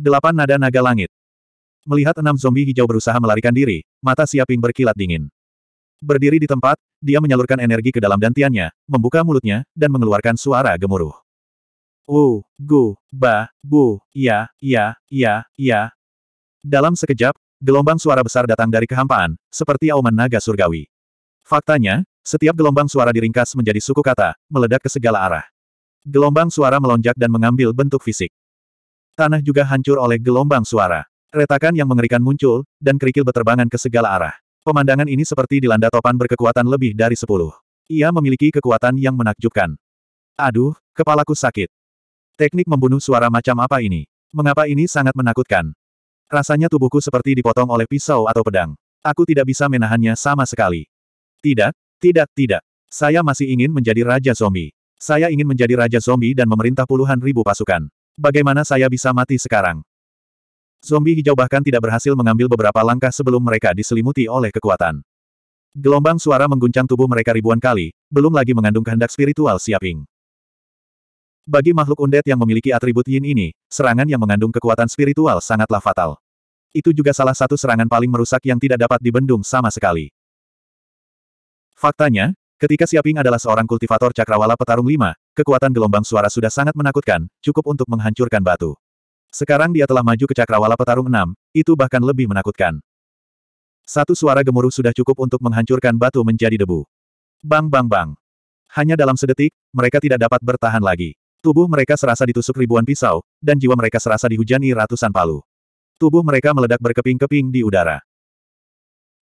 Delapan nada naga langit. Melihat enam zombie hijau berusaha melarikan diri, mata Siaping berkilat dingin. Berdiri di tempat, dia menyalurkan energi ke dalam dantiannya, membuka mulutnya, dan mengeluarkan suara gemuruh. U, gu, ba, bu, ya, ya, ya, ya. Dalam sekejap, gelombang suara besar datang dari kehampaan, seperti auman naga surgawi. Faktanya, setiap gelombang suara diringkas menjadi suku kata, meledak ke segala arah. Gelombang suara melonjak dan mengambil bentuk fisik. Tanah juga hancur oleh gelombang suara. Retakan yang mengerikan muncul, dan kerikil berterbangan ke segala arah. Pemandangan ini seperti dilanda topan berkekuatan lebih dari sepuluh. Ia memiliki kekuatan yang menakjubkan. Aduh, kepalaku sakit. Teknik membunuh suara macam apa ini? Mengapa ini sangat menakutkan? Rasanya tubuhku seperti dipotong oleh pisau atau pedang. Aku tidak bisa menahannya sama sekali. Tidak, tidak, tidak. Saya masih ingin menjadi Raja Zombie. Saya ingin menjadi Raja Zombie dan memerintah puluhan ribu pasukan. Bagaimana saya bisa mati sekarang? Zombie hijau bahkan tidak berhasil mengambil beberapa langkah sebelum mereka diselimuti oleh kekuatan. Gelombang suara mengguncang tubuh mereka ribuan kali, belum lagi mengandung kehendak spiritual Siaping. Bagi makhluk undead yang memiliki atribut yin ini, serangan yang mengandung kekuatan spiritual sangatlah fatal. Itu juga salah satu serangan paling merusak yang tidak dapat dibendung sama sekali. Faktanya, Ketika Siaping adalah seorang kultivator cakrawala petarung lima, kekuatan gelombang suara sudah sangat menakutkan, cukup untuk menghancurkan batu. Sekarang dia telah maju ke cakrawala petarung enam, itu bahkan lebih menakutkan. Satu suara gemuruh sudah cukup untuk menghancurkan batu menjadi debu. Bang bang bang. Hanya dalam sedetik, mereka tidak dapat bertahan lagi. Tubuh mereka serasa ditusuk ribuan pisau, dan jiwa mereka serasa dihujani ratusan palu. Tubuh mereka meledak berkeping-keping di udara.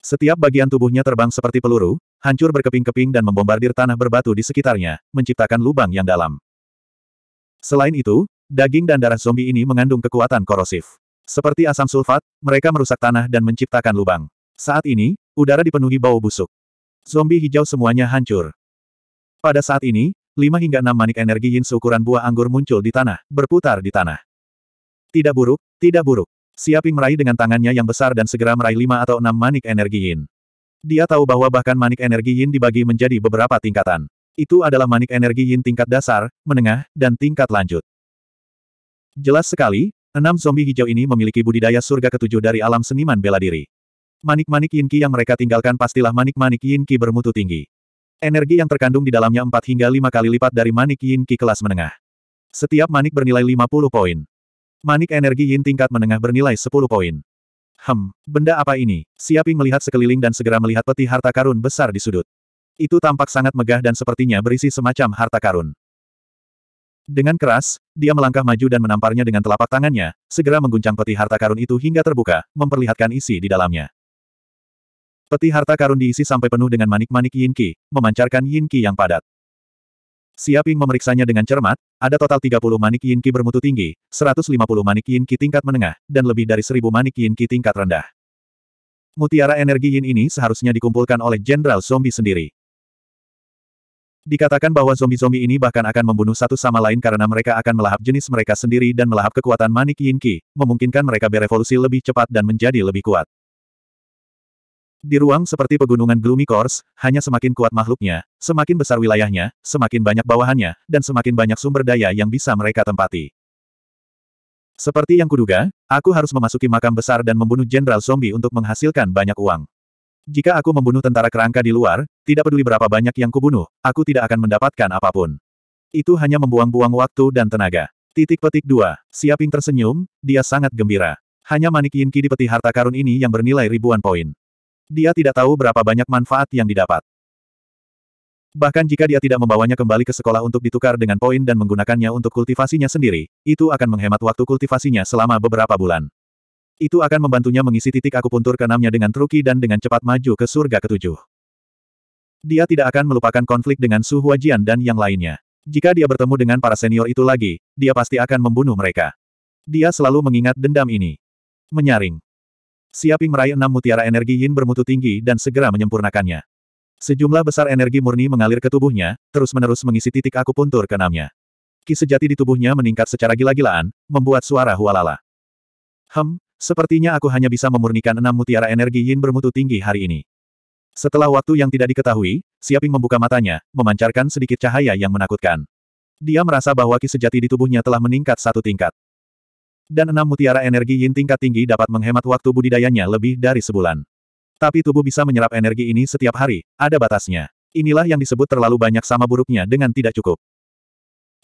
Setiap bagian tubuhnya terbang seperti peluru, hancur berkeping-keping dan membombardir tanah berbatu di sekitarnya, menciptakan lubang yang dalam. Selain itu, daging dan darah zombie ini mengandung kekuatan korosif. Seperti asam sulfat, mereka merusak tanah dan menciptakan lubang. Saat ini, udara dipenuhi bau busuk. Zombie hijau semuanya hancur. Pada saat ini, 5 hingga 6 manik energi yin seukuran buah anggur muncul di tanah, berputar di tanah. Tidak buruk, tidak buruk. Siaping meraih dengan tangannya yang besar dan segera meraih 5 atau 6 manik energi yin. Dia tahu bahwa bahkan manik energi yin dibagi menjadi beberapa tingkatan. Itu adalah manik energi yin tingkat dasar, menengah, dan tingkat lanjut. Jelas sekali, enam zombie hijau ini memiliki budidaya surga ketujuh dari alam seniman bela diri. Manik-manik yin ki yang mereka tinggalkan pastilah manik-manik yin ki bermutu tinggi. Energi yang terkandung di dalamnya empat hingga lima kali lipat dari manik yin ki kelas menengah. Setiap manik bernilai 50 poin. Manik energi yin tingkat menengah bernilai 10 poin. Hem, benda apa ini? Siaping melihat sekeliling dan segera melihat peti harta karun besar di sudut. Itu tampak sangat megah dan sepertinya berisi semacam harta karun. Dengan keras, dia melangkah maju dan menamparnya dengan telapak tangannya, segera mengguncang peti harta karun itu hingga terbuka, memperlihatkan isi di dalamnya. Peti harta karun diisi sampai penuh dengan manik-manik yinki, memancarkan yinki yang padat. Siaping memeriksanya dengan cermat, ada total 30 manik yin ki bermutu tinggi, 150 manik yin ki tingkat menengah, dan lebih dari 1000 manik yin ki tingkat rendah. Mutiara energi yin ini seharusnya dikumpulkan oleh Jenderal Zombie sendiri. Dikatakan bahwa zombie-zombie ini bahkan akan membunuh satu sama lain karena mereka akan melahap jenis mereka sendiri dan melahap kekuatan manik yin ki, memungkinkan mereka berevolusi lebih cepat dan menjadi lebih kuat. Di ruang seperti pegunungan Gloomy Course, hanya semakin kuat makhluknya, semakin besar wilayahnya, semakin banyak bawahannya, dan semakin banyak sumber daya yang bisa mereka tempati. Seperti yang kuduga, aku harus memasuki makam besar dan membunuh Jenderal Zombie untuk menghasilkan banyak uang. Jika aku membunuh tentara kerangka di luar, tidak peduli berapa banyak yang kubunuh, aku tidak akan mendapatkan apapun. Itu hanya membuang-buang waktu dan tenaga. Titik petik 2. Siaping tersenyum, dia sangat gembira. Hanya manik Yinki di peti harta karun ini yang bernilai ribuan poin. Dia tidak tahu berapa banyak manfaat yang didapat. Bahkan jika dia tidak membawanya kembali ke sekolah untuk ditukar dengan poin dan menggunakannya untuk kultivasinya sendiri, itu akan menghemat waktu kultivasinya selama beberapa bulan. Itu akan membantunya mengisi titik akupuntur keenamnya dengan truki dan dengan cepat maju ke surga ketujuh. Dia tidak akan melupakan konflik dengan Su Huajian dan yang lainnya. Jika dia bertemu dengan para senior itu lagi, dia pasti akan membunuh mereka. Dia selalu mengingat dendam ini. Menyaring. Siaping meraih enam mutiara energi yin bermutu tinggi dan segera menyempurnakannya. Sejumlah besar energi murni mengalir ke tubuhnya, terus-menerus mengisi titik akupuntur keenamnya. Ki sejati di tubuhnya meningkat secara gila-gilaan, membuat suara hualala. Hem, sepertinya aku hanya bisa memurnikan enam mutiara energi yin bermutu tinggi hari ini. Setelah waktu yang tidak diketahui, Siaping membuka matanya, memancarkan sedikit cahaya yang menakutkan. Dia merasa bahwa ki sejati di tubuhnya telah meningkat satu tingkat dan enam mutiara energi yin tingkat tinggi dapat menghemat waktu budidayanya lebih dari sebulan. Tapi tubuh bisa menyerap energi ini setiap hari, ada batasnya. Inilah yang disebut terlalu banyak sama buruknya dengan tidak cukup.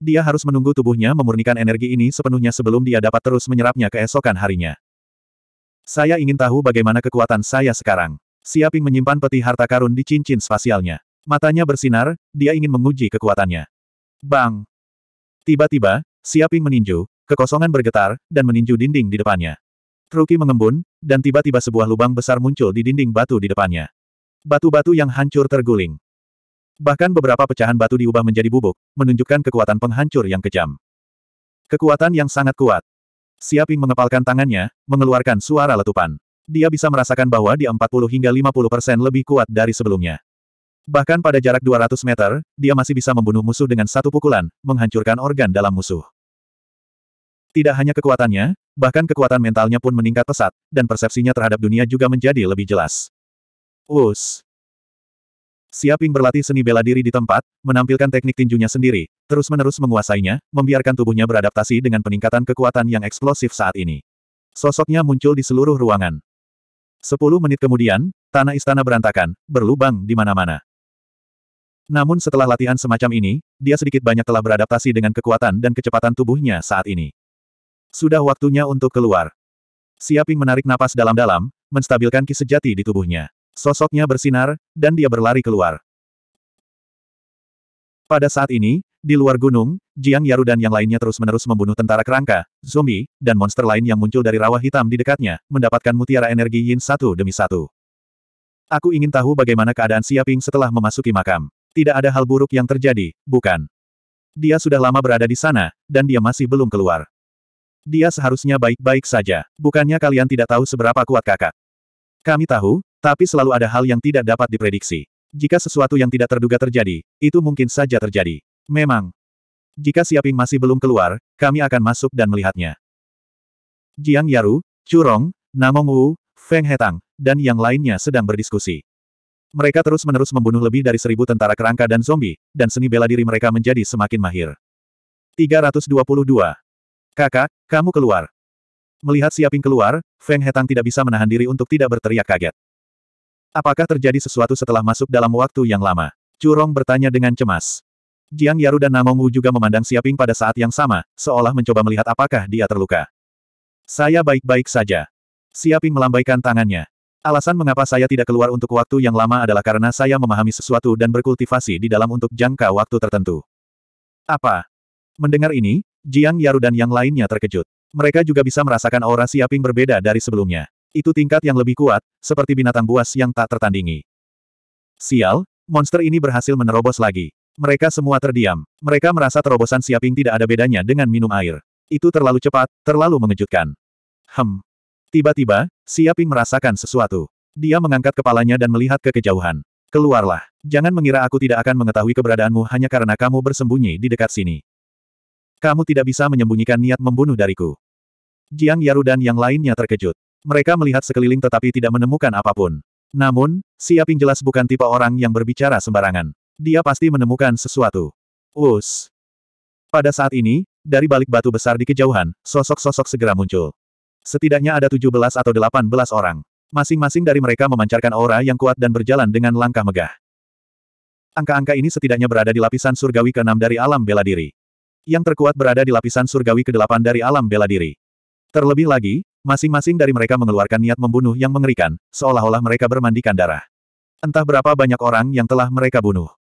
Dia harus menunggu tubuhnya memurnikan energi ini sepenuhnya sebelum dia dapat terus menyerapnya keesokan harinya. Saya ingin tahu bagaimana kekuatan saya sekarang. Siaping menyimpan peti harta karun di cincin spasialnya. Matanya bersinar, dia ingin menguji kekuatannya. Bang! Tiba-tiba, Siaping meninju, Kekosongan bergetar, dan meninju dinding di depannya. Truki mengembun, dan tiba-tiba sebuah lubang besar muncul di dinding batu di depannya. Batu-batu yang hancur terguling. Bahkan beberapa pecahan batu diubah menjadi bubuk, menunjukkan kekuatan penghancur yang kejam. Kekuatan yang sangat kuat. Siaping mengepalkan tangannya, mengeluarkan suara letupan. Dia bisa merasakan bahwa dia 40 hingga 50 persen lebih kuat dari sebelumnya. Bahkan pada jarak 200 meter, dia masih bisa membunuh musuh dengan satu pukulan, menghancurkan organ dalam musuh. Tidak hanya kekuatannya, bahkan kekuatan mentalnya pun meningkat pesat, dan persepsinya terhadap dunia juga menjadi lebih jelas. Wus. Siaping berlatih seni bela diri di tempat, menampilkan teknik tinjunya sendiri, terus-menerus menguasainya, membiarkan tubuhnya beradaptasi dengan peningkatan kekuatan yang eksplosif saat ini. Sosoknya muncul di seluruh ruangan. Sepuluh menit kemudian, tanah istana berantakan, berlubang di mana-mana. Namun setelah latihan semacam ini, dia sedikit banyak telah beradaptasi dengan kekuatan dan kecepatan tubuhnya saat ini. Sudah waktunya untuk keluar. Siaping menarik napas dalam-dalam, menstabilkan ki sejati di tubuhnya. Sosoknya bersinar, dan dia berlari keluar. Pada saat ini, di luar gunung, Jiang Yaru dan yang lainnya terus-menerus membunuh tentara kerangka, zombie, dan monster lain yang muncul dari rawa hitam di dekatnya, mendapatkan mutiara energi yin satu demi satu. Aku ingin tahu bagaimana keadaan Siaping setelah memasuki makam. Tidak ada hal buruk yang terjadi, bukan? Dia sudah lama berada di sana, dan dia masih belum keluar. Dia seharusnya baik-baik saja. Bukannya kalian tidak tahu seberapa kuat kakak. Kami tahu, tapi selalu ada hal yang tidak dapat diprediksi. Jika sesuatu yang tidak terduga terjadi, itu mungkin saja terjadi. Memang. Jika Siaping masih belum keluar, kami akan masuk dan melihatnya. Jiang Yaru, Curong, Namong Wu, Feng Hetang, dan yang lainnya sedang berdiskusi. Mereka terus-menerus membunuh lebih dari seribu tentara kerangka dan zombie, dan seni bela diri mereka menjadi semakin mahir. 322. Kakak, kamu keluar. Melihat Siaping keluar, Feng Hetang tidak bisa menahan diri untuk tidak berteriak kaget. Apakah terjadi sesuatu setelah masuk dalam waktu yang lama? Curong bertanya dengan cemas. Jiang Yaru dan Namong Wu juga memandang Siaping pada saat yang sama, seolah mencoba melihat apakah dia terluka. Saya baik-baik saja. Siaping melambaikan tangannya. Alasan mengapa saya tidak keluar untuk waktu yang lama adalah karena saya memahami sesuatu dan berkultivasi di dalam untuk jangka waktu tertentu. Apa? Mendengar ini, Jiang Yaru dan yang lainnya terkejut. Mereka juga bisa merasakan aura siaping berbeda dari sebelumnya. Itu tingkat yang lebih kuat, seperti binatang buas yang tak tertandingi. Sial, monster ini berhasil menerobos lagi. Mereka semua terdiam. Mereka merasa terobosan siaping tidak ada bedanya dengan minum air. Itu terlalu cepat, terlalu mengejutkan. Hem. Tiba-tiba, Siaping merasakan sesuatu. Dia mengangkat kepalanya dan melihat ke kejauhan. Keluarlah. Jangan mengira aku tidak akan mengetahui keberadaanmu hanya karena kamu bersembunyi di dekat sini. Kamu tidak bisa menyembunyikan niat membunuh dariku. Jiang Yaru dan yang lainnya terkejut. Mereka melihat sekeliling tetapi tidak menemukan apapun. Namun, Siaping jelas bukan tipe orang yang berbicara sembarangan. Dia pasti menemukan sesuatu. Us. Pada saat ini, dari balik batu besar di kejauhan, sosok-sosok segera muncul. Setidaknya ada 17 atau 18 orang. Masing-masing dari mereka memancarkan aura yang kuat dan berjalan dengan langkah megah. Angka-angka ini setidaknya berada di lapisan surgawi keenam dari alam bela diri. Yang terkuat berada di lapisan surgawi ke-8 dari alam bela diri. Terlebih lagi, masing-masing dari mereka mengeluarkan niat membunuh yang mengerikan, seolah-olah mereka bermandikan darah. Entah berapa banyak orang yang telah mereka bunuh.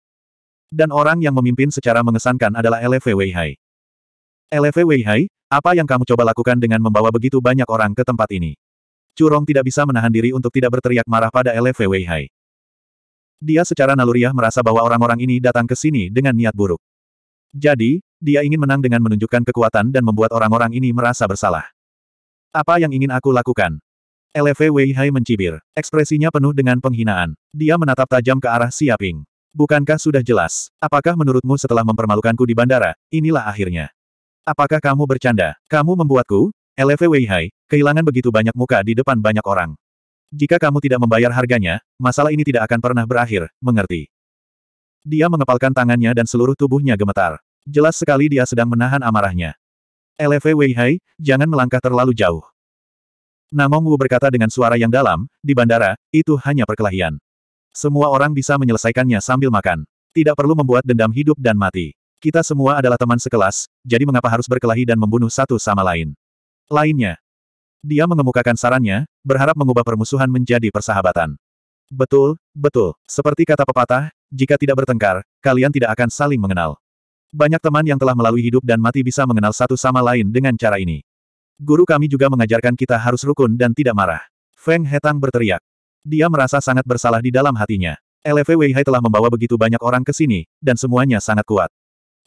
Dan orang yang memimpin secara mengesankan adalah LV Weihai. LV Weihai, apa yang kamu coba lakukan dengan membawa begitu banyak orang ke tempat ini? Curong tidak bisa menahan diri untuk tidak berteriak marah pada LV Weihai. Dia secara naluriah merasa bahwa orang-orang ini datang ke sini dengan niat buruk. Jadi, dia ingin menang dengan menunjukkan kekuatan dan membuat orang-orang ini merasa bersalah. Apa yang ingin aku lakukan? LV Weihai mencibir. Ekspresinya penuh dengan penghinaan. Dia menatap tajam ke arah Siaping. Bukankah sudah jelas? Apakah menurutmu setelah mempermalukanku di bandara, inilah akhirnya? Apakah kamu bercanda? Kamu membuatku, LV Weihai, kehilangan begitu banyak muka di depan banyak orang. Jika kamu tidak membayar harganya, masalah ini tidak akan pernah berakhir, mengerti? Dia mengepalkan tangannya dan seluruh tubuhnya gemetar. Jelas sekali dia sedang menahan amarahnya. Wei Weihai, jangan melangkah terlalu jauh. Namong Wu berkata dengan suara yang dalam, di bandara, itu hanya perkelahian. Semua orang bisa menyelesaikannya sambil makan. Tidak perlu membuat dendam hidup dan mati. Kita semua adalah teman sekelas, jadi mengapa harus berkelahi dan membunuh satu sama lain? Lainnya. Dia mengemukakan sarannya, berharap mengubah permusuhan menjadi persahabatan. Betul, betul. Seperti kata pepatah, jika tidak bertengkar, kalian tidak akan saling mengenal. Banyak teman yang telah melalui hidup dan mati bisa mengenal satu sama lain dengan cara ini. Guru kami juga mengajarkan kita harus rukun dan tidak marah. Feng Hetang berteriak. Dia merasa sangat bersalah di dalam hatinya. LV Weihai telah membawa begitu banyak orang ke sini, dan semuanya sangat kuat.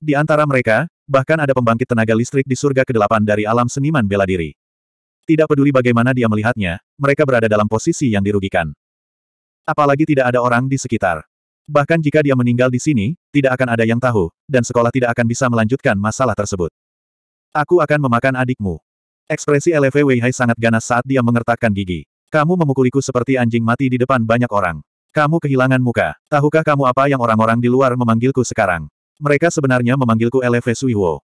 Di antara mereka, bahkan ada pembangkit tenaga listrik di surga ke-8 dari alam seniman bela diri. Tidak peduli bagaimana dia melihatnya, mereka berada dalam posisi yang dirugikan. Apalagi tidak ada orang di sekitar. Bahkan jika dia meninggal di sini, tidak akan ada yang tahu, dan sekolah tidak akan bisa melanjutkan masalah tersebut. Aku akan memakan adikmu. Ekspresi LV Weihai sangat ganas saat dia mengertakkan gigi. Kamu memukuliku seperti anjing mati di depan banyak orang. Kamu kehilangan muka. Tahukah kamu apa yang orang-orang di luar memanggilku sekarang? Mereka sebenarnya memanggilku LV Suiwo.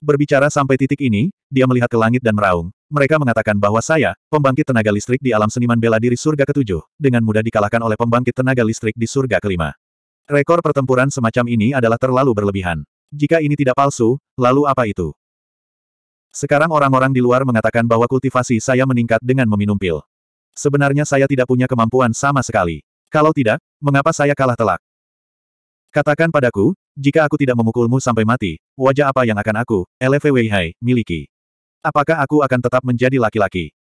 Berbicara sampai titik ini, dia melihat ke langit dan meraung, mereka mengatakan bahwa saya, pembangkit tenaga listrik di alam seniman bela diri surga ketujuh, dengan mudah dikalahkan oleh pembangkit tenaga listrik di surga kelima. Rekor pertempuran semacam ini adalah terlalu berlebihan. Jika ini tidak palsu, lalu apa itu? Sekarang orang-orang di luar mengatakan bahwa kultivasi saya meningkat dengan meminum pil. Sebenarnya saya tidak punya kemampuan sama sekali. Kalau tidak, mengapa saya kalah telak? Katakan padaku, jika aku tidak memukulmu sampai mati, wajah apa yang akan aku, Hai, miliki? Apakah aku akan tetap menjadi laki-laki?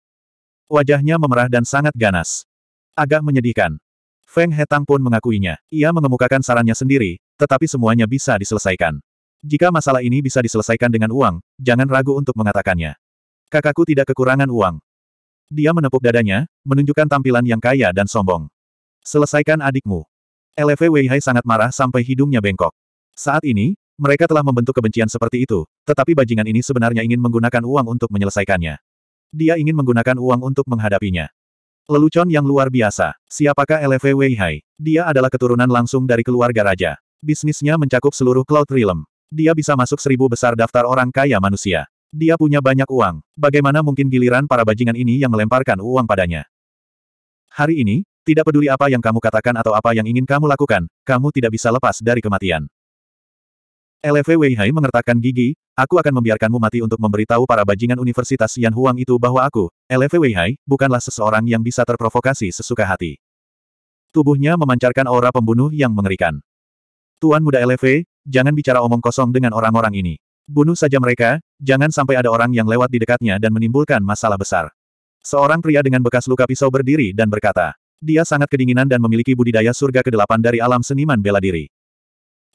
Wajahnya memerah dan sangat ganas. Agak menyedihkan. Feng Hetang pun mengakuinya. Ia mengemukakan sarannya sendiri, tetapi semuanya bisa diselesaikan. Jika masalah ini bisa diselesaikan dengan uang, jangan ragu untuk mengatakannya. Kakakku tidak kekurangan uang. Dia menepuk dadanya, menunjukkan tampilan yang kaya dan sombong. Selesaikan adikmu. LV Weihai sangat marah sampai hidungnya bengkok. Saat ini, mereka telah membentuk kebencian seperti itu, tetapi bajingan ini sebenarnya ingin menggunakan uang untuk menyelesaikannya. Dia ingin menggunakan uang untuk menghadapinya. Lelucon yang luar biasa. Siapakah LV Weihai? Dia adalah keturunan langsung dari keluarga raja. Bisnisnya mencakup seluruh Cloud Realm. Dia bisa masuk seribu besar daftar orang kaya manusia. Dia punya banyak uang. Bagaimana mungkin giliran para bajingan ini yang melemparkan uang padanya? Hari ini, tidak peduli apa yang kamu katakan atau apa yang ingin kamu lakukan, kamu tidak bisa lepas dari kematian. LV Hai mengertakkan gigi, aku akan membiarkanmu mati untuk memberitahu para bajingan Universitas Yan Huang itu bahwa aku, LV Hai, bukanlah seseorang yang bisa terprovokasi sesuka hati. Tubuhnya memancarkan aura pembunuh yang mengerikan. Tuan muda LV, jangan bicara omong kosong dengan orang-orang ini. Bunuh saja mereka, jangan sampai ada orang yang lewat di dekatnya dan menimbulkan masalah besar. Seorang pria dengan bekas luka pisau berdiri dan berkata, dia sangat kedinginan dan memiliki budidaya surga ke-8 dari alam seniman bela diri.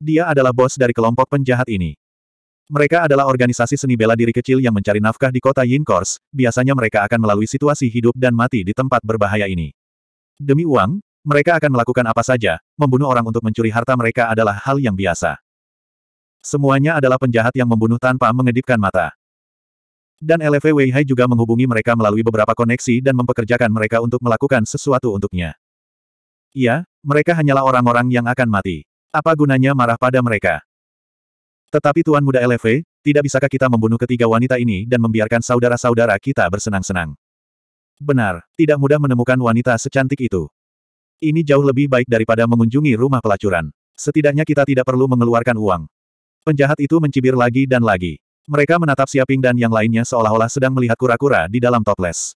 Dia adalah bos dari kelompok penjahat ini. Mereka adalah organisasi seni bela diri kecil yang mencari nafkah di kota Yinkors, biasanya mereka akan melalui situasi hidup dan mati di tempat berbahaya ini. Demi uang, mereka akan melakukan apa saja, membunuh orang untuk mencuri harta mereka adalah hal yang biasa. Semuanya adalah penjahat yang membunuh tanpa mengedipkan mata. Dan LV Weihai juga menghubungi mereka melalui beberapa koneksi dan mempekerjakan mereka untuk melakukan sesuatu untuknya. Iya, mereka hanyalah orang-orang yang akan mati. Apa gunanya marah pada mereka? Tetapi Tuan Muda LV, tidak bisakah kita membunuh ketiga wanita ini dan membiarkan saudara-saudara kita bersenang-senang? Benar, tidak mudah menemukan wanita secantik itu. Ini jauh lebih baik daripada mengunjungi rumah pelacuran. Setidaknya kita tidak perlu mengeluarkan uang. Penjahat itu mencibir lagi dan lagi. Mereka menatap Siaping dan yang lainnya seolah-olah sedang melihat kura-kura di dalam toples.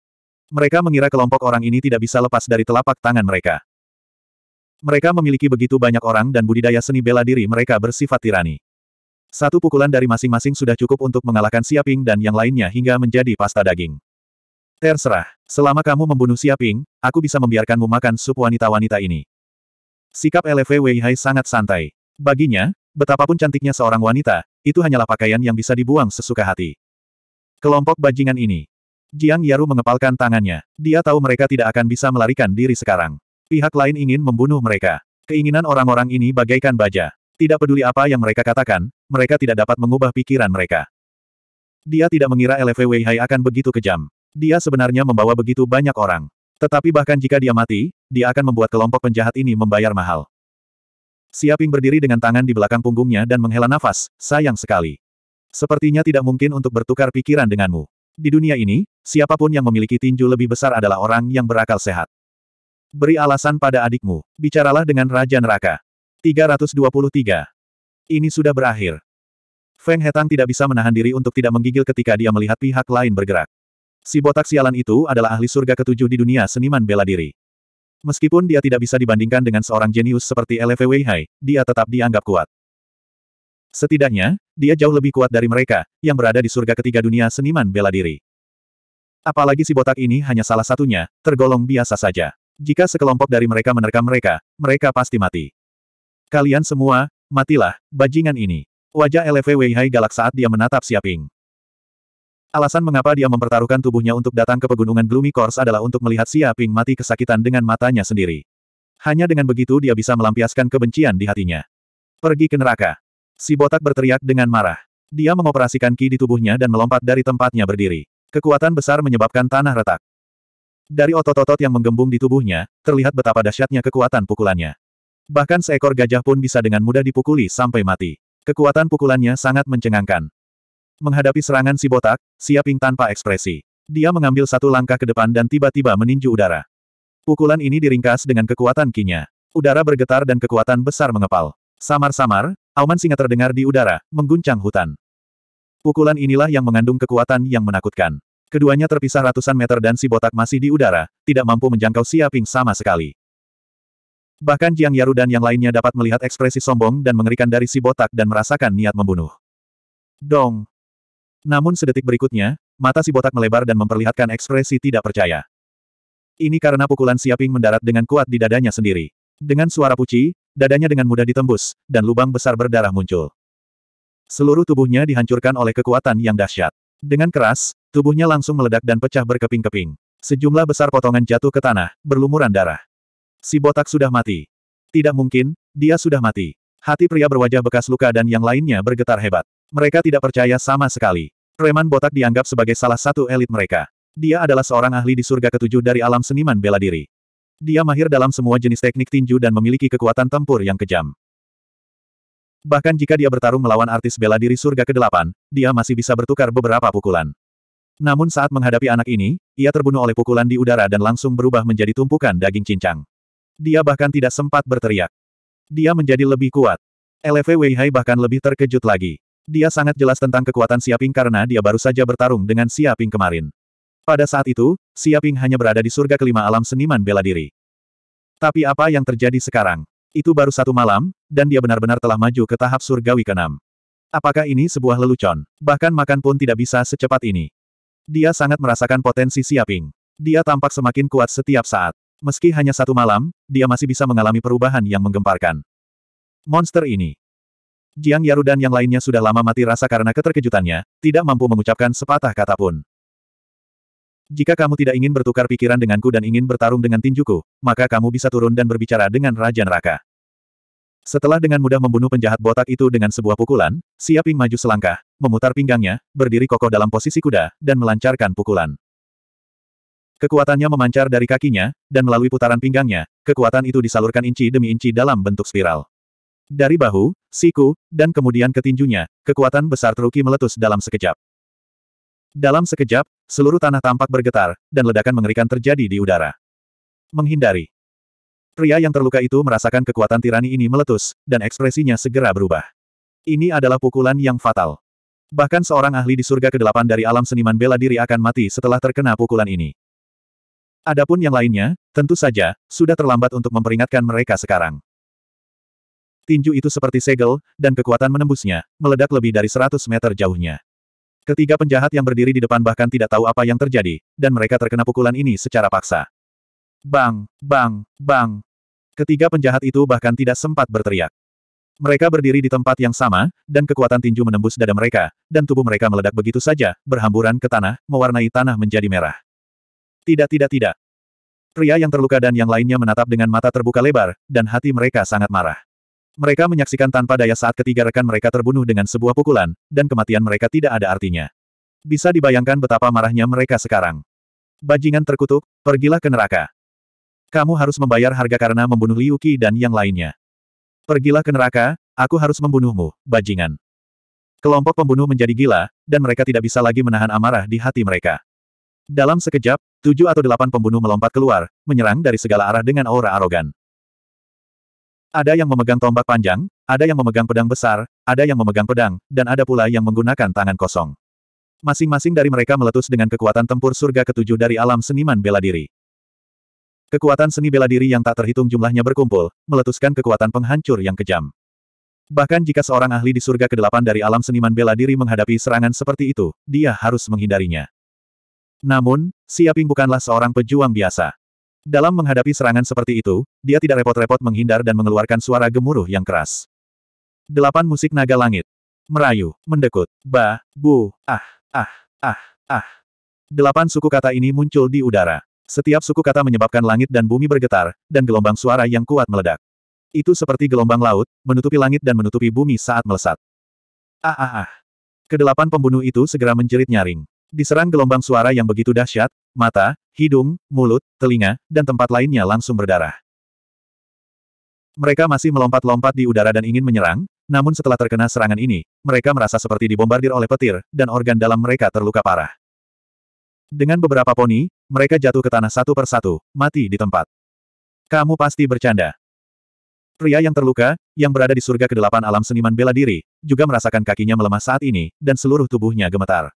Mereka mengira kelompok orang ini tidak bisa lepas dari telapak tangan mereka. Mereka memiliki begitu banyak orang dan budidaya seni bela diri mereka bersifat tirani. Satu pukulan dari masing-masing sudah cukup untuk mengalahkan Siaping dan yang lainnya hingga menjadi pasta daging. Terserah, selama kamu membunuh Siaping, aku bisa membiarkanmu makan sup wanita-wanita ini. Sikap LV Hai sangat santai. Baginya, betapapun cantiknya seorang wanita, itu hanyalah pakaian yang bisa dibuang sesuka hati. Kelompok bajingan ini. Jiang Yaru mengepalkan tangannya. Dia tahu mereka tidak akan bisa melarikan diri sekarang. Pihak lain ingin membunuh mereka. Keinginan orang-orang ini bagaikan baja. Tidak peduli apa yang mereka katakan, mereka tidak dapat mengubah pikiran mereka. Dia tidak mengira LFW Hai akan begitu kejam. Dia sebenarnya membawa begitu banyak orang. Tetapi bahkan jika dia mati, dia akan membuat kelompok penjahat ini membayar mahal. Siaping berdiri dengan tangan di belakang punggungnya dan menghela nafas, sayang sekali. Sepertinya tidak mungkin untuk bertukar pikiran denganmu. Di dunia ini, siapapun yang memiliki tinju lebih besar adalah orang yang berakal sehat. Beri alasan pada adikmu. Bicaralah dengan Raja Neraka. 323. Ini sudah berakhir. Feng Hetang tidak bisa menahan diri untuk tidak menggigil ketika dia melihat pihak lain bergerak. Si botak sialan itu adalah ahli surga ketujuh di dunia seniman bela diri. Meskipun dia tidak bisa dibandingkan dengan seorang jenius seperti LV Weihai, dia tetap dianggap kuat. Setidaknya, dia jauh lebih kuat dari mereka, yang berada di surga ketiga dunia seniman bela diri. Apalagi si botak ini hanya salah satunya, tergolong biasa saja. Jika sekelompok dari mereka menerkam mereka, mereka pasti mati. Kalian semua, matilah, bajingan ini. Wajah LV Weihai galak saat dia menatap Siaping. Alasan mengapa dia mempertaruhkan tubuhnya untuk datang ke pegunungan Gloomy Course adalah untuk melihat Siaping mati kesakitan dengan matanya sendiri. Hanya dengan begitu dia bisa melampiaskan kebencian di hatinya. Pergi ke neraka. Si botak berteriak dengan marah. Dia mengoperasikan ki di tubuhnya dan melompat dari tempatnya berdiri. Kekuatan besar menyebabkan tanah retak. Dari otot-otot yang menggembung di tubuhnya, terlihat betapa dahsyatnya kekuatan pukulannya. Bahkan seekor gajah pun bisa dengan mudah dipukuli sampai mati. Kekuatan pukulannya sangat mencengangkan. Menghadapi serangan si botak, Siaping tanpa ekspresi. Dia mengambil satu langkah ke depan dan tiba-tiba meninju udara. Pukulan ini diringkas dengan kekuatan kinya. Udara bergetar dan kekuatan besar mengepal. Samar-samar, auman singa terdengar di udara, mengguncang hutan. Pukulan inilah yang mengandung kekuatan yang menakutkan. Keduanya terpisah ratusan meter dan si botak masih di udara, tidak mampu menjangkau siaping Ping sama sekali. Bahkan Jiang Yaru dan yang lainnya dapat melihat ekspresi sombong dan mengerikan dari si botak dan merasakan niat membunuh. Dong! Namun sedetik berikutnya, mata si botak melebar dan memperlihatkan ekspresi tidak percaya. Ini karena pukulan Siaping mendarat dengan kuat di dadanya sendiri. Dengan suara puci, dadanya dengan mudah ditembus, dan lubang besar berdarah muncul. Seluruh tubuhnya dihancurkan oleh kekuatan yang dahsyat. Dengan keras, Tubuhnya langsung meledak dan pecah berkeping-keping. Sejumlah besar potongan jatuh ke tanah, berlumuran darah. Si botak sudah mati. Tidak mungkin, dia sudah mati. Hati pria berwajah bekas luka dan yang lainnya bergetar hebat. Mereka tidak percaya sama sekali. Reman botak dianggap sebagai salah satu elit mereka. Dia adalah seorang ahli di surga ketujuh dari alam seniman bela diri. Dia mahir dalam semua jenis teknik tinju dan memiliki kekuatan tempur yang kejam. Bahkan jika dia bertarung melawan artis bela diri surga ke-8, dia masih bisa bertukar beberapa pukulan. Namun saat menghadapi anak ini, ia terbunuh oleh pukulan di udara dan langsung berubah menjadi tumpukan daging cincang. Dia bahkan tidak sempat berteriak. Dia menjadi lebih kuat. LV Weihai bahkan lebih terkejut lagi. Dia sangat jelas tentang kekuatan Siaping karena dia baru saja bertarung dengan Siaping kemarin. Pada saat itu, Siaping hanya berada di surga kelima alam seniman bela diri. Tapi apa yang terjadi sekarang? Itu baru satu malam, dan dia benar-benar telah maju ke tahap surgawi keenam. Apakah ini sebuah lelucon? Bahkan makan pun tidak bisa secepat ini. Dia sangat merasakan potensi Siaping. Dia tampak semakin kuat setiap saat. Meski hanya satu malam, dia masih bisa mengalami perubahan yang menggemparkan. Monster ini. Jiang Yaru dan yang lainnya sudah lama mati rasa karena keterkejutannya, tidak mampu mengucapkan sepatah kata pun. Jika kamu tidak ingin bertukar pikiran denganku dan ingin bertarung dengan tinjuku, maka kamu bisa turun dan berbicara dengan Raja Neraka. Setelah dengan mudah membunuh penjahat botak itu dengan sebuah pukulan, Siaping maju selangkah, memutar pinggangnya, berdiri kokoh dalam posisi kuda, dan melancarkan pukulan. Kekuatannya memancar dari kakinya, dan melalui putaran pinggangnya, kekuatan itu disalurkan inci demi inci dalam bentuk spiral. Dari bahu, siku, dan kemudian ketinjunya. kekuatan besar Truki meletus dalam sekejap. Dalam sekejap, seluruh tanah tampak bergetar, dan ledakan mengerikan terjadi di udara. Menghindari. Pria yang terluka itu merasakan kekuatan tirani ini meletus, dan ekspresinya segera berubah. Ini adalah pukulan yang fatal. Bahkan seorang ahli di surga ke-8 dari alam seniman bela diri akan mati setelah terkena pukulan ini. Adapun yang lainnya, tentu saja, sudah terlambat untuk memperingatkan mereka sekarang. Tinju itu seperti segel, dan kekuatan menembusnya, meledak lebih dari 100 meter jauhnya. Ketiga penjahat yang berdiri di depan bahkan tidak tahu apa yang terjadi, dan mereka terkena pukulan ini secara paksa. Bang, bang, bang. Ketiga penjahat itu bahkan tidak sempat berteriak. Mereka berdiri di tempat yang sama, dan kekuatan tinju menembus dada mereka, dan tubuh mereka meledak begitu saja, berhamburan ke tanah, mewarnai tanah menjadi merah. Tidak tidak tidak. Pria yang terluka dan yang lainnya menatap dengan mata terbuka lebar, dan hati mereka sangat marah. Mereka menyaksikan tanpa daya saat ketiga rekan mereka terbunuh dengan sebuah pukulan, dan kematian mereka tidak ada artinya. Bisa dibayangkan betapa marahnya mereka sekarang. Bajingan terkutuk, pergilah ke neraka. Kamu harus membayar harga karena membunuh Liu Qi dan yang lainnya. Pergilah ke neraka, aku harus membunuhmu, bajingan. Kelompok pembunuh menjadi gila, dan mereka tidak bisa lagi menahan amarah di hati mereka. Dalam sekejap, tujuh atau delapan pembunuh melompat keluar, menyerang dari segala arah dengan aura arogan. Ada yang memegang tombak panjang, ada yang memegang pedang besar, ada yang memegang pedang, dan ada pula yang menggunakan tangan kosong. Masing-masing dari mereka meletus dengan kekuatan tempur surga ketujuh dari alam seniman bela diri. Kekuatan seni bela diri yang tak terhitung jumlahnya berkumpul, meletuskan kekuatan penghancur yang kejam. Bahkan jika seorang ahli di surga kedelapan dari alam seniman bela diri menghadapi serangan seperti itu, dia harus menghindarinya. Namun, Siaping bukanlah seorang pejuang biasa. Dalam menghadapi serangan seperti itu, dia tidak repot-repot menghindar dan mengeluarkan suara gemuruh yang keras. Delapan musik naga langit. Merayu, mendekut, ba, bu, ah, ah, ah, ah. Delapan suku kata ini muncul di udara. Setiap suku kata menyebabkan langit dan bumi bergetar, dan gelombang suara yang kuat meledak. Itu seperti gelombang laut, menutupi langit dan menutupi bumi saat melesat. Ah ah ah. Kedelapan pembunuh itu segera menjerit nyaring. Diserang gelombang suara yang begitu dahsyat, mata, hidung, mulut, telinga, dan tempat lainnya langsung berdarah. Mereka masih melompat-lompat di udara dan ingin menyerang, namun setelah terkena serangan ini, mereka merasa seperti dibombardir oleh petir, dan organ dalam mereka terluka parah. Dengan beberapa poni, mereka jatuh ke tanah satu persatu, mati di tempat. Kamu pasti bercanda. Pria yang terluka, yang berada di surga kedelapan alam seniman bela diri, juga merasakan kakinya melemah saat ini, dan seluruh tubuhnya gemetar.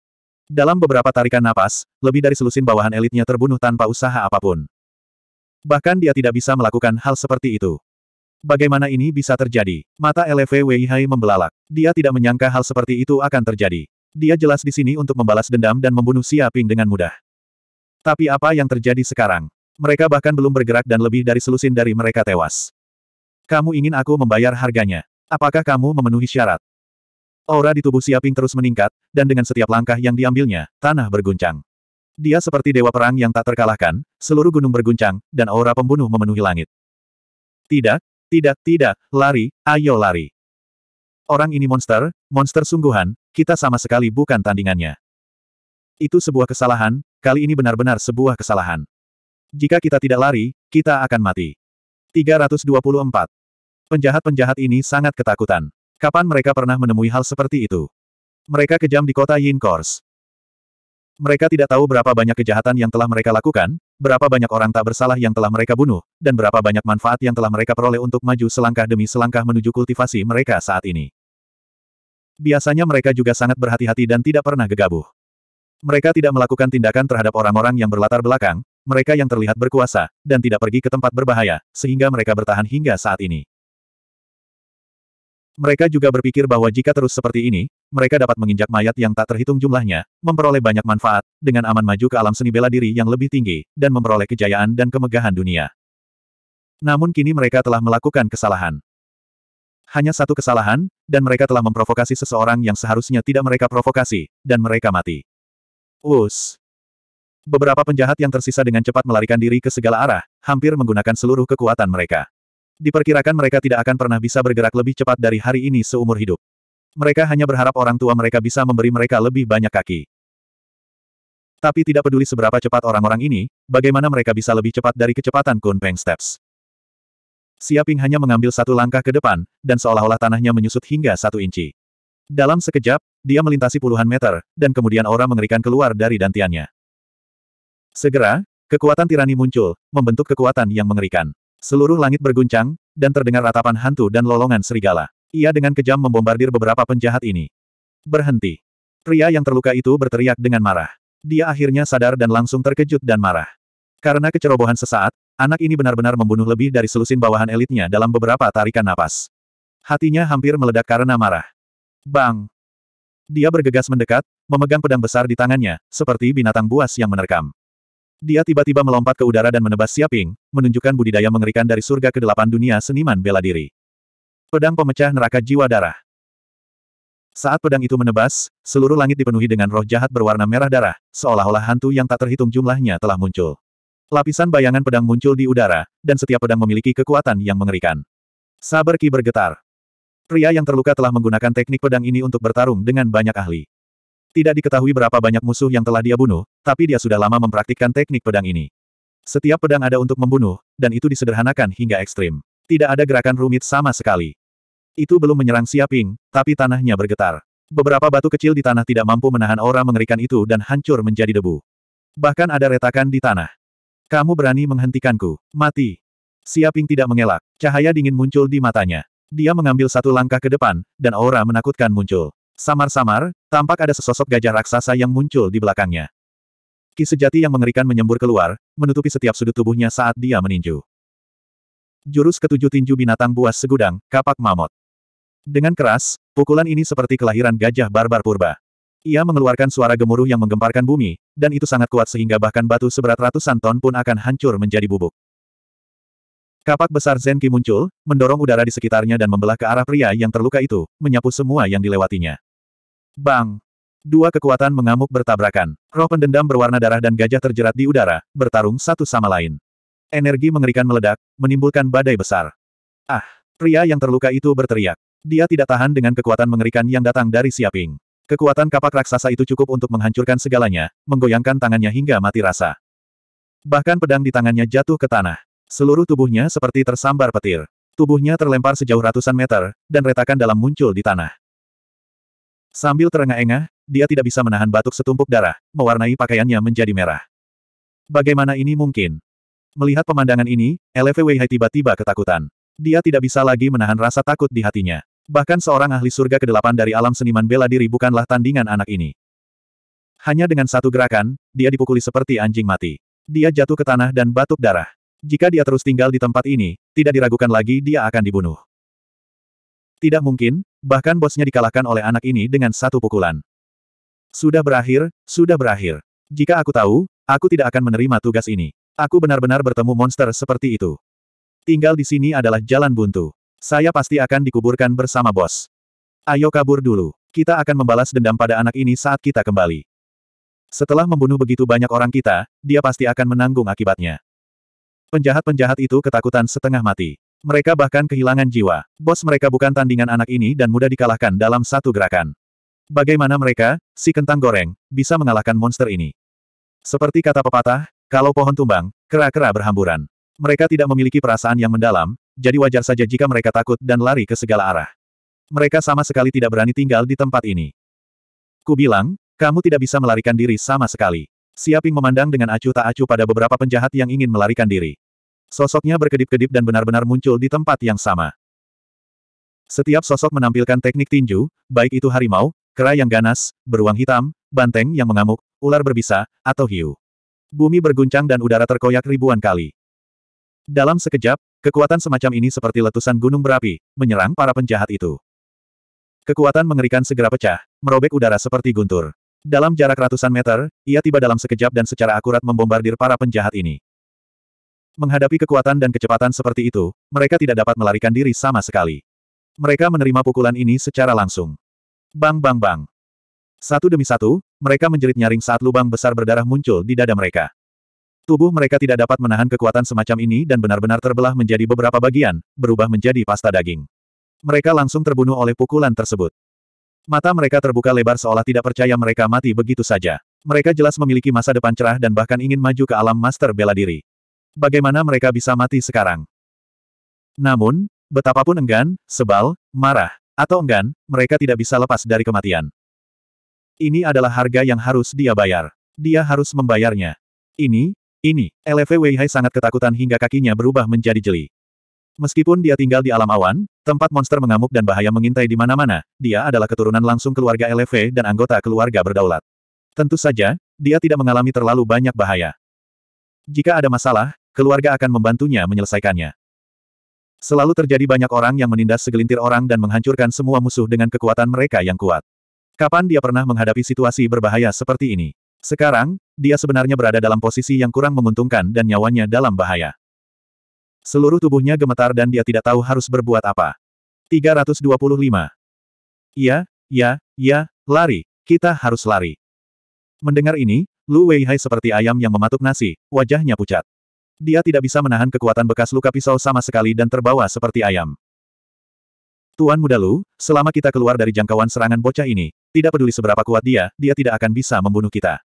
Dalam beberapa tarikan napas, lebih dari selusin bawahan elitnya terbunuh tanpa usaha apapun. Bahkan dia tidak bisa melakukan hal seperti itu. Bagaimana ini bisa terjadi? Mata LVWIHI membelalak. Dia tidak menyangka hal seperti itu akan terjadi. Dia jelas di sini untuk membalas dendam dan membunuh Ping dengan mudah. Tapi apa yang terjadi sekarang? Mereka bahkan belum bergerak dan lebih dari selusin dari mereka tewas. Kamu ingin aku membayar harganya? Apakah kamu memenuhi syarat? Aura di tubuh Siaping terus meningkat, dan dengan setiap langkah yang diambilnya, tanah berguncang. Dia seperti dewa perang yang tak terkalahkan, seluruh gunung berguncang, dan aura pembunuh memenuhi langit. Tidak, tidak, tidak, lari, ayo lari. Orang ini monster, monster sungguhan, kita sama sekali bukan tandingannya. Itu sebuah kesalahan, kali ini benar-benar sebuah kesalahan. Jika kita tidak lari, kita akan mati. 324. Penjahat-penjahat ini sangat ketakutan. Kapan mereka pernah menemui hal seperti itu? Mereka kejam di kota Yin Kors. Mereka tidak tahu berapa banyak kejahatan yang telah mereka lakukan, berapa banyak orang tak bersalah yang telah mereka bunuh, dan berapa banyak manfaat yang telah mereka peroleh untuk maju selangkah demi selangkah menuju kultivasi mereka saat ini. Biasanya mereka juga sangat berhati-hati dan tidak pernah gegabah. Mereka tidak melakukan tindakan terhadap orang-orang yang berlatar belakang, mereka yang terlihat berkuasa, dan tidak pergi ke tempat berbahaya, sehingga mereka bertahan hingga saat ini. Mereka juga berpikir bahwa jika terus seperti ini, mereka dapat menginjak mayat yang tak terhitung jumlahnya, memperoleh banyak manfaat, dengan aman maju ke alam seni bela diri yang lebih tinggi, dan memperoleh kejayaan dan kemegahan dunia. Namun kini mereka telah melakukan kesalahan. Hanya satu kesalahan, dan mereka telah memprovokasi seseorang yang seharusnya tidak mereka provokasi, dan mereka mati. Us. Beberapa penjahat yang tersisa dengan cepat melarikan diri ke segala arah, hampir menggunakan seluruh kekuatan mereka. Diperkirakan mereka tidak akan pernah bisa bergerak lebih cepat dari hari ini seumur hidup. Mereka hanya berharap orang tua mereka bisa memberi mereka lebih banyak kaki. Tapi tidak peduli seberapa cepat orang-orang ini, bagaimana mereka bisa lebih cepat dari kecepatan Kun Peng Steps. Siaping hanya mengambil satu langkah ke depan, dan seolah-olah tanahnya menyusut hingga satu inci. Dalam sekejap, dia melintasi puluhan meter, dan kemudian aura mengerikan keluar dari dantiannya. Segera, kekuatan tirani muncul, membentuk kekuatan yang mengerikan. Seluruh langit berguncang, dan terdengar ratapan hantu dan lolongan serigala. Ia dengan kejam membombardir beberapa penjahat ini. Berhenti. Pria yang terluka itu berteriak dengan marah. Dia akhirnya sadar dan langsung terkejut dan marah. Karena kecerobohan sesaat, anak ini benar-benar membunuh lebih dari selusin bawahan elitnya dalam beberapa tarikan napas. Hatinya hampir meledak karena marah. Bang! Dia bergegas mendekat, memegang pedang besar di tangannya, seperti binatang buas yang menerkam. Dia tiba-tiba melompat ke udara dan menebas Siaping, menunjukkan budidaya mengerikan dari surga ke delapan dunia seniman bela diri. Pedang pemecah neraka jiwa darah. Saat pedang itu menebas, seluruh langit dipenuhi dengan roh jahat berwarna merah darah, seolah-olah hantu yang tak terhitung jumlahnya telah muncul. Lapisan bayangan pedang muncul di udara, dan setiap pedang memiliki kekuatan yang mengerikan. Saber Ki bergetar. Pria yang terluka telah menggunakan teknik pedang ini untuk bertarung dengan banyak ahli. Tidak diketahui berapa banyak musuh yang telah dia bunuh, tapi dia sudah lama mempraktikkan teknik pedang ini. Setiap pedang ada untuk membunuh, dan itu disederhanakan hingga ekstrim. Tidak ada gerakan rumit sama sekali. Itu belum menyerang Siaping, tapi tanahnya bergetar. Beberapa batu kecil di tanah tidak mampu menahan aura mengerikan itu dan hancur menjadi debu. Bahkan ada retakan di tanah. Kamu berani menghentikanku. Mati. Siaping tidak mengelak. Cahaya dingin muncul di matanya. Dia mengambil satu langkah ke depan, dan aura menakutkan muncul. Samar-samar, tampak ada sesosok gajah raksasa yang muncul di belakangnya. Ki sejati yang mengerikan menyembur keluar, menutupi setiap sudut tubuhnya saat dia meninju. Jurus ketujuh tinju binatang buas segudang, kapak mamot. Dengan keras, pukulan ini seperti kelahiran gajah barbar purba. Ia mengeluarkan suara gemuruh yang menggemparkan bumi, dan itu sangat kuat sehingga bahkan batu seberat ratusan ton pun akan hancur menjadi bubuk. Kapak besar Zenki muncul, mendorong udara di sekitarnya dan membelah ke arah pria yang terluka itu, menyapu semua yang dilewatinya. Bang! Dua kekuatan mengamuk bertabrakan. Roh pendendam berwarna darah dan gajah terjerat di udara, bertarung satu sama lain. Energi mengerikan meledak, menimbulkan badai besar. Ah! Pria yang terluka itu berteriak. Dia tidak tahan dengan kekuatan mengerikan yang datang dari Siaping. Kekuatan kapak raksasa itu cukup untuk menghancurkan segalanya, menggoyangkan tangannya hingga mati rasa. Bahkan pedang di tangannya jatuh ke tanah. Seluruh tubuhnya seperti tersambar petir. Tubuhnya terlempar sejauh ratusan meter, dan retakan dalam muncul di tanah. Sambil terengah-engah, dia tidak bisa menahan batuk setumpuk darah, mewarnai pakaiannya menjadi merah. Bagaimana ini mungkin? Melihat pemandangan ini, LFWH tiba-tiba ketakutan. Dia tidak bisa lagi menahan rasa takut di hatinya. Bahkan seorang ahli surga ke-8 dari alam seniman bela diri bukanlah tandingan anak ini. Hanya dengan satu gerakan, dia dipukuli seperti anjing mati. Dia jatuh ke tanah dan batuk darah. Jika dia terus tinggal di tempat ini, tidak diragukan lagi dia akan dibunuh. Tidak mungkin, bahkan bosnya dikalahkan oleh anak ini dengan satu pukulan. Sudah berakhir, sudah berakhir. Jika aku tahu, aku tidak akan menerima tugas ini. Aku benar-benar bertemu monster seperti itu. Tinggal di sini adalah jalan buntu. Saya pasti akan dikuburkan bersama bos. Ayo kabur dulu. Kita akan membalas dendam pada anak ini saat kita kembali. Setelah membunuh begitu banyak orang kita, dia pasti akan menanggung akibatnya. Penjahat-penjahat itu ketakutan setengah mati. Mereka bahkan kehilangan jiwa. Bos mereka bukan tandingan anak ini dan mudah dikalahkan dalam satu gerakan. Bagaimana mereka, si kentang goreng, bisa mengalahkan monster ini? Seperti kata pepatah, kalau pohon tumbang, kera-kera berhamburan. Mereka tidak memiliki perasaan yang mendalam, jadi wajar saja jika mereka takut dan lari ke segala arah. Mereka sama sekali tidak berani tinggal di tempat ini. Ku bilang, kamu tidak bisa melarikan diri sama sekali. Siaping memandang dengan acuh tak acuh pada beberapa penjahat yang ingin melarikan diri. Sosoknya berkedip-kedip dan benar-benar muncul di tempat yang sama. Setiap sosok menampilkan teknik tinju, baik itu harimau, kera yang ganas, beruang hitam, banteng yang mengamuk, ular berbisa, atau hiu. Bumi berguncang dan udara terkoyak ribuan kali. Dalam sekejap, kekuatan semacam ini seperti letusan gunung berapi, menyerang para penjahat itu. Kekuatan mengerikan segera pecah, merobek udara seperti guntur. Dalam jarak ratusan meter, ia tiba dalam sekejap dan secara akurat membombardir para penjahat ini. Menghadapi kekuatan dan kecepatan seperti itu, mereka tidak dapat melarikan diri sama sekali. Mereka menerima pukulan ini secara langsung. Bang bang bang. Satu demi satu, mereka menjerit nyaring saat lubang besar berdarah muncul di dada mereka. Tubuh mereka tidak dapat menahan kekuatan semacam ini dan benar-benar terbelah menjadi beberapa bagian, berubah menjadi pasta daging. Mereka langsung terbunuh oleh pukulan tersebut. Mata mereka terbuka lebar seolah tidak percaya mereka mati begitu saja. Mereka jelas memiliki masa depan cerah dan bahkan ingin maju ke alam master bela diri. Bagaimana mereka bisa mati sekarang? Namun, betapapun enggan, sebal, marah, atau enggan, mereka tidak bisa lepas dari kematian. Ini adalah harga yang harus dia bayar. Dia harus membayarnya. Ini, ini, LV Weihai sangat ketakutan hingga kakinya berubah menjadi jeli. Meskipun dia tinggal di alam awan, tempat monster mengamuk dan bahaya mengintai di mana-mana, dia adalah keturunan langsung keluarga LV dan anggota keluarga berdaulat. Tentu saja, dia tidak mengalami terlalu banyak bahaya. Jika ada masalah, keluarga akan membantunya menyelesaikannya. Selalu terjadi banyak orang yang menindas segelintir orang dan menghancurkan semua musuh dengan kekuatan mereka yang kuat. Kapan dia pernah menghadapi situasi berbahaya seperti ini? Sekarang, dia sebenarnya berada dalam posisi yang kurang menguntungkan dan nyawanya dalam bahaya. Seluruh tubuhnya gemetar dan dia tidak tahu harus berbuat apa. 325. Ya, ya, ya, lari, kita harus lari. Mendengar ini, Lu Weihai seperti ayam yang mematuk nasi, wajahnya pucat. Dia tidak bisa menahan kekuatan bekas luka pisau sama sekali dan terbawa seperti ayam. Tuan muda Lu, selama kita keluar dari jangkauan serangan bocah ini, tidak peduli seberapa kuat dia, dia tidak akan bisa membunuh kita.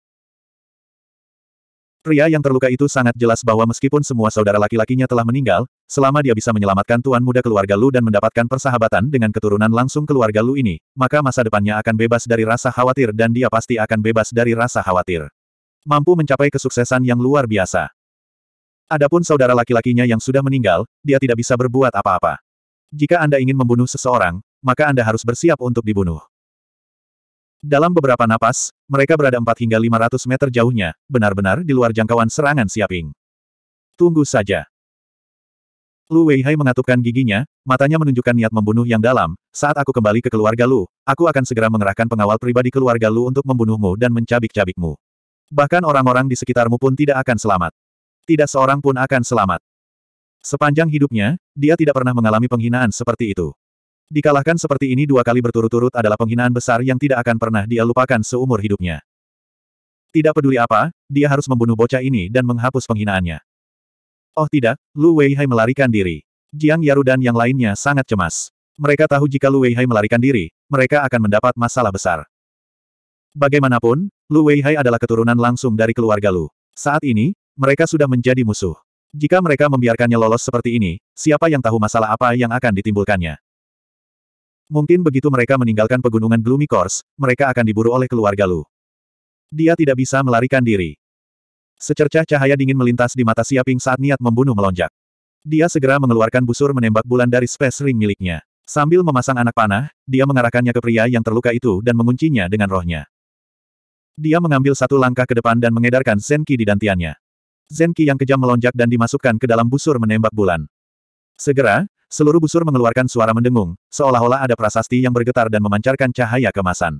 Pria yang terluka itu sangat jelas bahwa meskipun semua saudara laki-lakinya telah meninggal, selama dia bisa menyelamatkan tuan muda keluarga Lu dan mendapatkan persahabatan dengan keturunan langsung keluarga Lu ini, maka masa depannya akan bebas dari rasa khawatir dan dia pasti akan bebas dari rasa khawatir. Mampu mencapai kesuksesan yang luar biasa. Adapun saudara laki-lakinya yang sudah meninggal, dia tidak bisa berbuat apa-apa. Jika Anda ingin membunuh seseorang, maka Anda harus bersiap untuk dibunuh. Dalam beberapa napas, mereka berada 4 hingga 500 meter jauhnya, benar-benar di luar jangkauan serangan Siaping. Tunggu saja. Lu Weihai mengatupkan giginya, matanya menunjukkan niat membunuh yang dalam, saat aku kembali ke keluarga Lu, aku akan segera mengerahkan pengawal pribadi keluarga Lu untuk membunuhmu dan mencabik-cabikmu. Bahkan orang-orang di sekitarmu pun tidak akan selamat. Tidak seorang pun akan selamat. Sepanjang hidupnya, dia tidak pernah mengalami penghinaan seperti itu. Dikalahkan seperti ini dua kali berturut-turut adalah penghinaan besar yang tidak akan pernah dia lupakan seumur hidupnya. Tidak peduli apa, dia harus membunuh bocah ini dan menghapus penghinaannya. Oh tidak, Lu Weihai melarikan diri. Jiang Yaru dan yang lainnya sangat cemas. Mereka tahu jika Lu Weihai melarikan diri, mereka akan mendapat masalah besar. Bagaimanapun, Lu Weihai adalah keturunan langsung dari keluarga Lu. Saat ini, mereka sudah menjadi musuh. Jika mereka membiarkannya lolos seperti ini, siapa yang tahu masalah apa yang akan ditimbulkannya? Mungkin begitu mereka meninggalkan pegunungan Gloomy Course, mereka akan diburu oleh keluarga Lu. Dia tidak bisa melarikan diri. Secercah cahaya dingin melintas di mata Siaping saat niat membunuh melonjak. Dia segera mengeluarkan busur menembak bulan dari space ring miliknya. Sambil memasang anak panah, dia mengarahkannya ke pria yang terluka itu dan menguncinya dengan rohnya. Dia mengambil satu langkah ke depan dan mengedarkan Zenki di dantiannya. Zenki yang kejam melonjak dan dimasukkan ke dalam busur menembak bulan. Segera, seluruh busur mengeluarkan suara mendengung, seolah-olah ada prasasti yang bergetar dan memancarkan cahaya kemasan.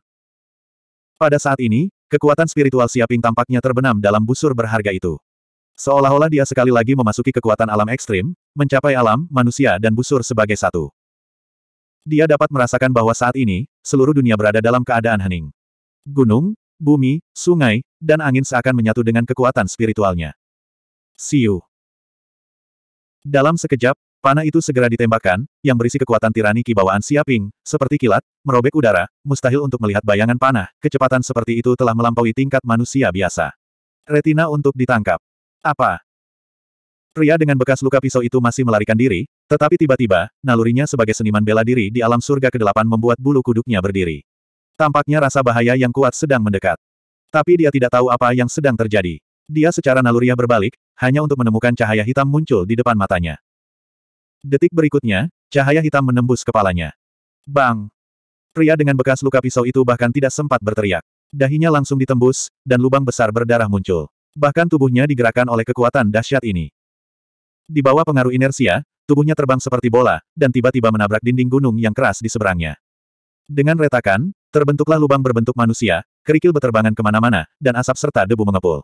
Pada saat ini, kekuatan spiritual Siaping tampaknya terbenam dalam busur berharga itu. Seolah-olah dia sekali lagi memasuki kekuatan alam ekstrim, mencapai alam, manusia dan busur sebagai satu. Dia dapat merasakan bahwa saat ini, seluruh dunia berada dalam keadaan hening. Gunung, bumi, sungai, dan angin seakan menyatu dengan kekuatan spiritualnya. Siu. Dalam sekejap, Panah itu segera ditembakkan, yang berisi kekuatan tirani kibawaan Siaping, seperti kilat, merobek udara, mustahil untuk melihat bayangan panah, kecepatan seperti itu telah melampaui tingkat manusia biasa. Retina untuk ditangkap. Apa? Pria dengan bekas luka pisau itu masih melarikan diri, tetapi tiba-tiba, nalurinya sebagai seniman bela diri di alam surga ke-8 membuat bulu kuduknya berdiri. Tampaknya rasa bahaya yang kuat sedang mendekat. Tapi dia tidak tahu apa yang sedang terjadi. Dia secara naluriah berbalik, hanya untuk menemukan cahaya hitam muncul di depan matanya. Detik berikutnya, cahaya hitam menembus kepalanya. Bang! Pria dengan bekas luka pisau itu bahkan tidak sempat berteriak. Dahinya langsung ditembus, dan lubang besar berdarah muncul. Bahkan tubuhnya digerakkan oleh kekuatan dahsyat ini. Di bawah pengaruh inersia, tubuhnya terbang seperti bola, dan tiba-tiba menabrak dinding gunung yang keras di seberangnya. Dengan retakan, terbentuklah lubang berbentuk manusia, kerikil beterbangan kemana-mana, dan asap serta debu mengepul.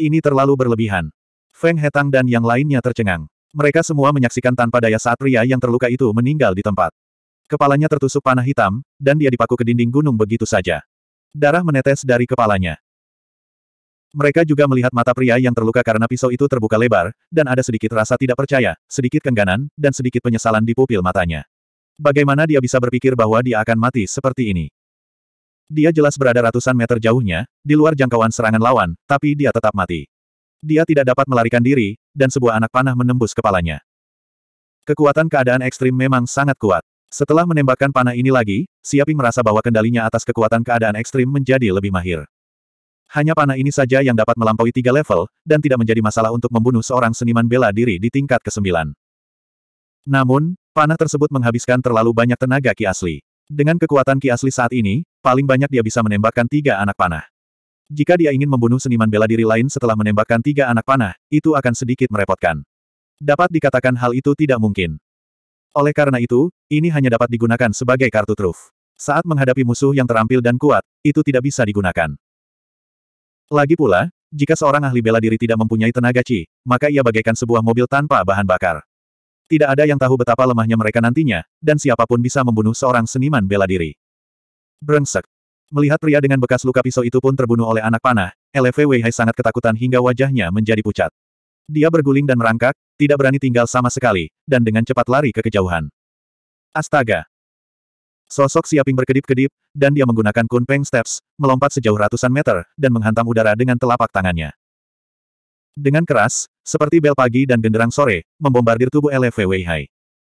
Ini terlalu berlebihan. Feng Hetang dan yang lainnya tercengang. Mereka semua menyaksikan tanpa daya saat pria yang terluka itu meninggal di tempat. Kepalanya tertusuk panah hitam, dan dia dipaku ke dinding gunung begitu saja. Darah menetes dari kepalanya. Mereka juga melihat mata pria yang terluka karena pisau itu terbuka lebar, dan ada sedikit rasa tidak percaya, sedikit kengganan, dan sedikit penyesalan di pupil matanya. Bagaimana dia bisa berpikir bahwa dia akan mati seperti ini? Dia jelas berada ratusan meter jauhnya, di luar jangkauan serangan lawan, tapi dia tetap mati. Dia tidak dapat melarikan diri, dan sebuah anak panah menembus kepalanya. Kekuatan keadaan ekstrim memang sangat kuat. Setelah menembakkan panah ini lagi, Siaping merasa bahwa kendalinya atas kekuatan keadaan ekstrim menjadi lebih mahir. Hanya panah ini saja yang dapat melampaui tiga level, dan tidak menjadi masalah untuk membunuh seorang seniman bela diri di tingkat ke-9. Namun, panah tersebut menghabiskan terlalu banyak tenaga Ki Asli. Dengan kekuatan Ki Asli saat ini, paling banyak dia bisa menembakkan tiga anak panah. Jika dia ingin membunuh seniman bela diri lain setelah menembakkan tiga anak panah, itu akan sedikit merepotkan. Dapat dikatakan hal itu tidak mungkin. Oleh karena itu, ini hanya dapat digunakan sebagai kartu truf. Saat menghadapi musuh yang terampil dan kuat, itu tidak bisa digunakan. Lagi pula, jika seorang ahli bela diri tidak mempunyai tenaga chi, maka ia bagaikan sebuah mobil tanpa bahan bakar. Tidak ada yang tahu betapa lemahnya mereka nantinya, dan siapapun bisa membunuh seorang seniman bela diri. Brengsek. Melihat pria dengan bekas luka pisau itu pun terbunuh oleh anak panah, LFW Hai sangat ketakutan hingga wajahnya menjadi pucat. Dia berguling dan merangkak, tidak berani tinggal sama sekali, dan dengan cepat lari ke kejauhan. Astaga! Sosok Siaping berkedip-kedip, dan dia menggunakan kunpeng steps, melompat sejauh ratusan meter, dan menghantam udara dengan telapak tangannya. Dengan keras, seperti bel pagi dan genderang sore, membombardir tubuh LFW Hai.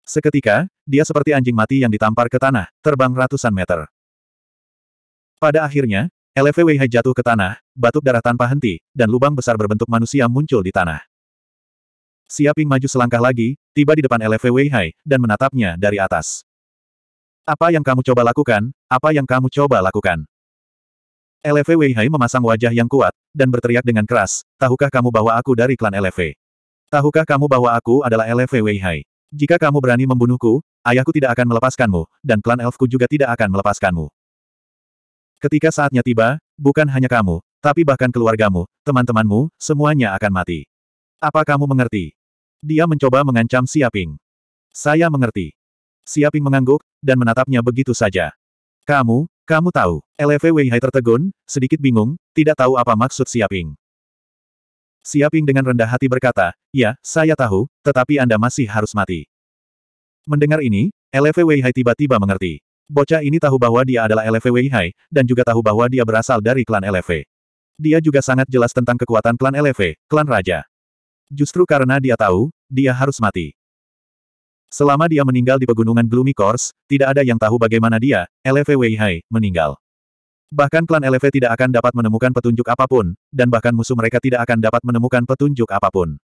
Seketika, dia seperti anjing mati yang ditampar ke tanah, terbang ratusan meter. Pada akhirnya, Hai jatuh ke tanah, batuk darah tanpa henti, dan lubang besar berbentuk manusia muncul di tanah. Siaping maju selangkah lagi, tiba di depan Hai dan menatapnya dari atas. Apa yang kamu coba lakukan, apa yang kamu coba lakukan? LV Hai memasang wajah yang kuat, dan berteriak dengan keras, tahukah kamu bahwa aku dari klan LV? Tahukah kamu bahwa aku adalah LV Hai? Jika kamu berani membunuhku, ayahku tidak akan melepaskanmu, dan klan elfku juga tidak akan melepaskanmu. Ketika saatnya tiba, bukan hanya kamu, tapi bahkan keluargamu, teman-temanmu, semuanya akan mati. Apa kamu mengerti? Dia mencoba mengancam Siaping. Saya mengerti. Siaping mengangguk, dan menatapnya begitu saja. Kamu, kamu tahu. LFW Weihai tertegun, sedikit bingung, tidak tahu apa maksud Siaping. Siaping dengan rendah hati berkata, Ya, saya tahu, tetapi Anda masih harus mati. Mendengar ini, LFW Weihai tiba-tiba mengerti. Bocah ini tahu bahwa dia adalah LV Weihai, dan juga tahu bahwa dia berasal dari klan LV. Dia juga sangat jelas tentang kekuatan klan LV, klan raja. Justru karena dia tahu, dia harus mati. Selama dia meninggal di pegunungan Gloomy Course, tidak ada yang tahu bagaimana dia, LV Weihai, meninggal. Bahkan klan LV tidak akan dapat menemukan petunjuk apapun, dan bahkan musuh mereka tidak akan dapat menemukan petunjuk apapun.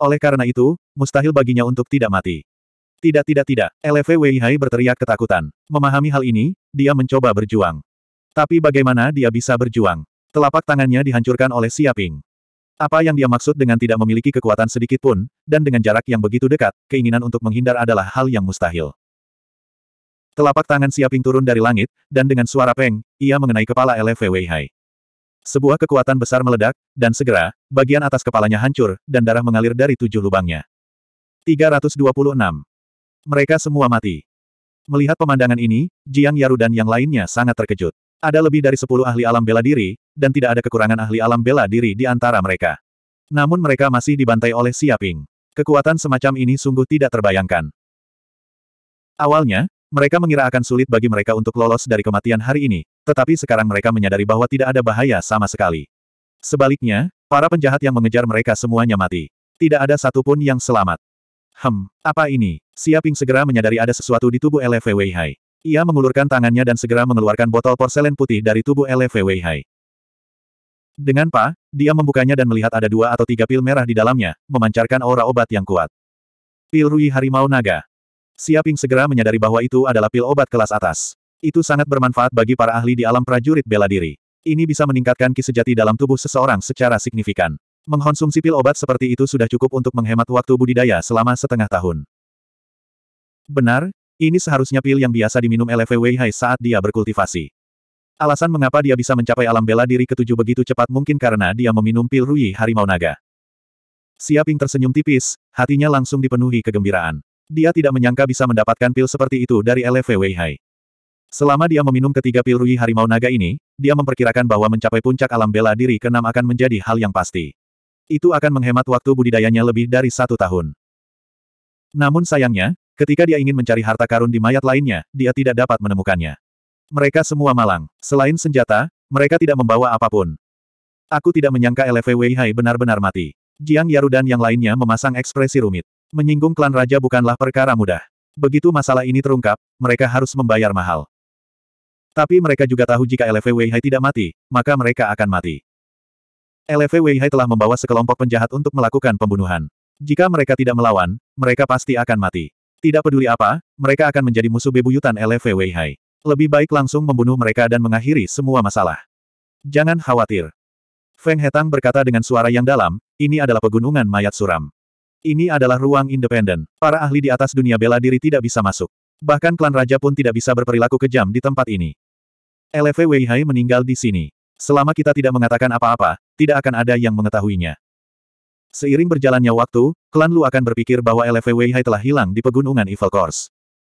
Oleh karena itu, mustahil baginya untuk tidak mati. Tidak tidak tidak, LV Hai berteriak ketakutan. Memahami hal ini, dia mencoba berjuang. Tapi bagaimana dia bisa berjuang? Telapak tangannya dihancurkan oleh Siaping. Apa yang dia maksud dengan tidak memiliki kekuatan sedikit pun, dan dengan jarak yang begitu dekat, keinginan untuk menghindar adalah hal yang mustahil. Telapak tangan Siaping turun dari langit, dan dengan suara peng, ia mengenai kepala LV Hai. Sebuah kekuatan besar meledak, dan segera, bagian atas kepalanya hancur, dan darah mengalir dari tujuh lubangnya. 326. Mereka semua mati. Melihat pemandangan ini, Jiang Yaru dan yang lainnya sangat terkejut. Ada lebih dari sepuluh ahli alam bela diri, dan tidak ada kekurangan ahli alam bela diri di antara mereka. Namun mereka masih dibantai oleh Siaping. Kekuatan semacam ini sungguh tidak terbayangkan. Awalnya, mereka mengira akan sulit bagi mereka untuk lolos dari kematian hari ini, tetapi sekarang mereka menyadari bahwa tidak ada bahaya sama sekali. Sebaliknya, para penjahat yang mengejar mereka semuanya mati. Tidak ada satupun yang selamat. Hem, apa ini? Siaping segera menyadari ada sesuatu di tubuh LV Hai. Ia mengulurkan tangannya dan segera mengeluarkan botol porselen putih dari tubuh LV Hai. Dengan pa, dia membukanya dan melihat ada dua atau tiga pil merah di dalamnya, memancarkan aura obat yang kuat. Pil Rui Harimau Naga. Siaping segera menyadari bahwa itu adalah pil obat kelas atas. Itu sangat bermanfaat bagi para ahli di alam prajurit bela diri. Ini bisa meningkatkan ki sejati dalam tubuh seseorang secara signifikan. Mengkonsumsi pil obat seperti itu sudah cukup untuk menghemat waktu budidaya selama setengah tahun. Benar, ini seharusnya pil yang biasa diminum LFW Weihai saat dia berkultivasi. Alasan mengapa dia bisa mencapai alam bela diri ketujuh begitu cepat mungkin karena dia meminum pil Rui Harimau Naga. Siaping tersenyum tipis, hatinya langsung dipenuhi kegembiraan. Dia tidak menyangka bisa mendapatkan pil seperti itu dari LFW Weihai. Selama dia meminum ketiga pil Rui Harimau Naga ini, dia memperkirakan bahwa mencapai puncak alam bela diri keenam akan menjadi hal yang pasti. Itu akan menghemat waktu budidayanya lebih dari satu tahun. Namun sayangnya, ketika dia ingin mencari harta karun di mayat lainnya, dia tidak dapat menemukannya. Mereka semua malang. Selain senjata, mereka tidak membawa apapun. Aku tidak menyangka LV Weihai benar-benar mati. Jiang Yaru dan yang lainnya memasang ekspresi rumit. Menyinggung klan raja bukanlah perkara mudah. Begitu masalah ini terungkap, mereka harus membayar mahal. Tapi mereka juga tahu jika LV Weihai tidak mati, maka mereka akan mati. LV Weihai telah membawa sekelompok penjahat untuk melakukan pembunuhan. Jika mereka tidak melawan, mereka pasti akan mati. Tidak peduli apa, mereka akan menjadi musuh bebuyutan LV Weihai. Lebih baik langsung membunuh mereka dan mengakhiri semua masalah. Jangan khawatir. Feng Hetang berkata dengan suara yang dalam, ini adalah pegunungan mayat suram. Ini adalah ruang independen. Para ahli di atas dunia bela diri tidak bisa masuk. Bahkan klan raja pun tidak bisa berperilaku kejam di tempat ini. LV Weihai meninggal di sini. Selama kita tidak mengatakan apa-apa, tidak akan ada yang mengetahuinya. Seiring berjalannya waktu, klan Lu akan berpikir bahwa LFW Hai telah hilang di pegunungan Evil Course.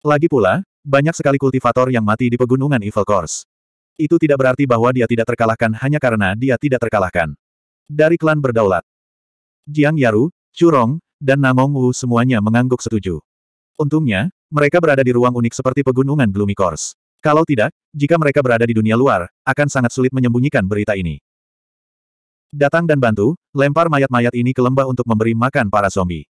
Lagi pula, banyak sekali kultivator yang mati di pegunungan Evil Course. Itu tidak berarti bahwa dia tidak terkalahkan hanya karena dia tidak terkalahkan. Dari klan berdaulat, Jiang Yaru, Curong, dan Namong Wu semuanya mengangguk setuju. Untungnya, mereka berada di ruang unik seperti pegunungan Gloomy Course. Kalau tidak, jika mereka berada di dunia luar, akan sangat sulit menyembunyikan berita ini. Datang dan bantu, lempar mayat-mayat ini ke lembah untuk memberi makan para zombie.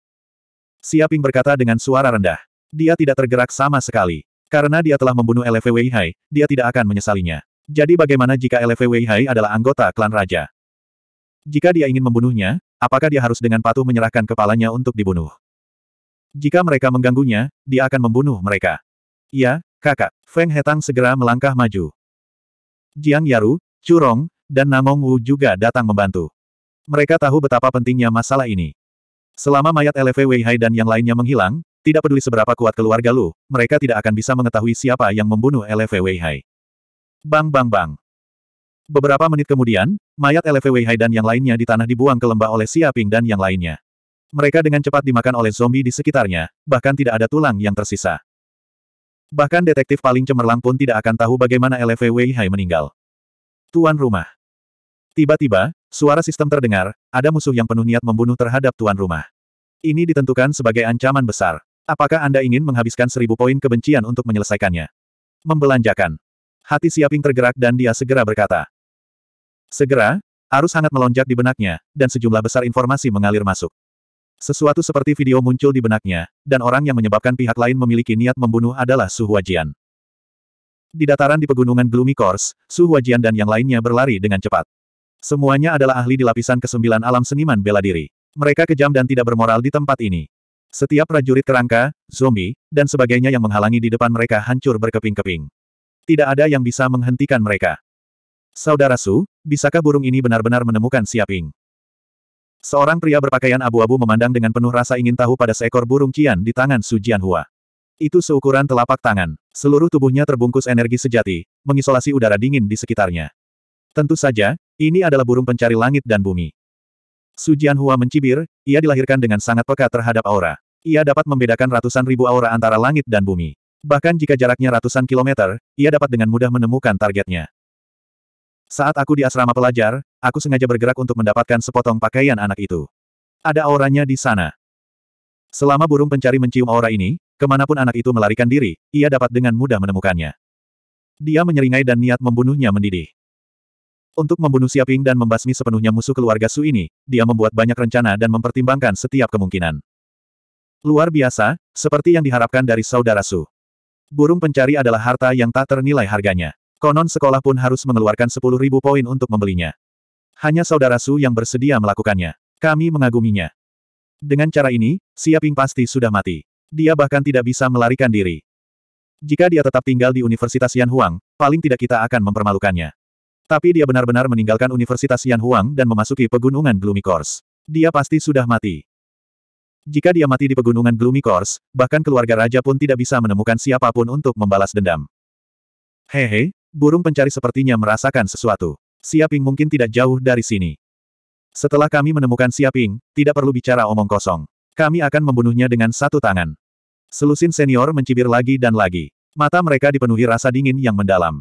Siaping berkata dengan suara rendah. Dia tidak tergerak sama sekali. Karena dia telah membunuh LV Hai, dia tidak akan menyesalinya. Jadi bagaimana jika LV Hai adalah anggota klan raja? Jika dia ingin membunuhnya, apakah dia harus dengan patuh menyerahkan kepalanya untuk dibunuh? Jika mereka mengganggunya, dia akan membunuh mereka. Ya, kakak. Feng Hetang segera melangkah maju. Jiang Yaru, Curong, dan Namong Wu juga datang membantu. Mereka tahu betapa pentingnya masalah ini. Selama mayat LV Weihai dan yang lainnya menghilang, tidak peduli seberapa kuat keluarga Lu, mereka tidak akan bisa mengetahui siapa yang membunuh LV Weihai. Bang bang bang. Beberapa menit kemudian, mayat LV Weihai dan yang lainnya di tanah dibuang ke lembah oleh Siaping dan yang lainnya. Mereka dengan cepat dimakan oleh zombie di sekitarnya, bahkan tidak ada tulang yang tersisa. Bahkan detektif paling cemerlang pun tidak akan tahu bagaimana LV Weihai meninggal. Tuan rumah. Tiba-tiba, suara sistem terdengar, ada musuh yang penuh niat membunuh terhadap tuan rumah. Ini ditentukan sebagai ancaman besar. Apakah Anda ingin menghabiskan seribu poin kebencian untuk menyelesaikannya? Membelanjakan. Hati Siaping tergerak dan dia segera berkata. Segera, arus hangat melonjak di benaknya, dan sejumlah besar informasi mengalir masuk. Sesuatu seperti video muncul di benaknya, dan orang yang menyebabkan pihak lain memiliki niat membunuh adalah Su Huajian. Di dataran di pegunungan Gloomy Course, Su Huajian dan yang lainnya berlari dengan cepat. Semuanya adalah ahli di lapisan kesembilan alam seniman bela diri. Mereka kejam dan tidak bermoral di tempat ini. Setiap prajurit kerangka, zombie, dan sebagainya yang menghalangi di depan mereka hancur berkeping-keping. Tidak ada yang bisa menghentikan mereka. Saudara Su, bisakah burung ini benar-benar menemukan Siaping? Seorang pria berpakaian abu-abu memandang dengan penuh rasa ingin tahu pada seekor burung cian di tangan Su Jianhua. Itu seukuran telapak tangan. Seluruh tubuhnya terbungkus energi sejati, mengisolasi udara dingin di sekitarnya. Tentu saja, ini adalah burung pencari langit dan bumi. Su Jianhua mencibir, ia dilahirkan dengan sangat peka terhadap aura. Ia dapat membedakan ratusan ribu aura antara langit dan bumi. Bahkan jika jaraknya ratusan kilometer, ia dapat dengan mudah menemukan targetnya. Saat aku di asrama pelajar, aku sengaja bergerak untuk mendapatkan sepotong pakaian anak itu. Ada auranya di sana. Selama burung pencari mencium aura ini, Kemanapun anak itu melarikan diri, ia dapat dengan mudah menemukannya. Dia menyeringai dan niat membunuhnya mendidih. Untuk membunuh Siaping dan membasmi sepenuhnya musuh keluarga Su ini, dia membuat banyak rencana dan mempertimbangkan setiap kemungkinan. Luar biasa, seperti yang diharapkan dari saudara Su. Burung pencari adalah harta yang tak ternilai harganya. Konon sekolah pun harus mengeluarkan ribu poin untuk membelinya. Hanya saudara Su yang bersedia melakukannya. Kami mengaguminya. Dengan cara ini, Siaping pasti sudah mati. Dia bahkan tidak bisa melarikan diri. Jika dia tetap tinggal di Universitas Yan Huang, paling tidak kita akan mempermalukannya. Tapi dia benar-benar meninggalkan Universitas Yan Huang dan memasuki pegunungan Gloomy Course. Dia pasti sudah mati. Jika dia mati di pegunungan Gloomy Course, bahkan keluarga raja pun tidak bisa menemukan siapapun untuk membalas dendam. Hehe, burung pencari sepertinya merasakan sesuatu. Siaping mungkin tidak jauh dari sini. Setelah kami menemukan Siaping, tidak perlu bicara omong kosong. Kami akan membunuhnya dengan satu tangan. Selusin senior mencibir lagi dan lagi. Mata mereka dipenuhi rasa dingin yang mendalam.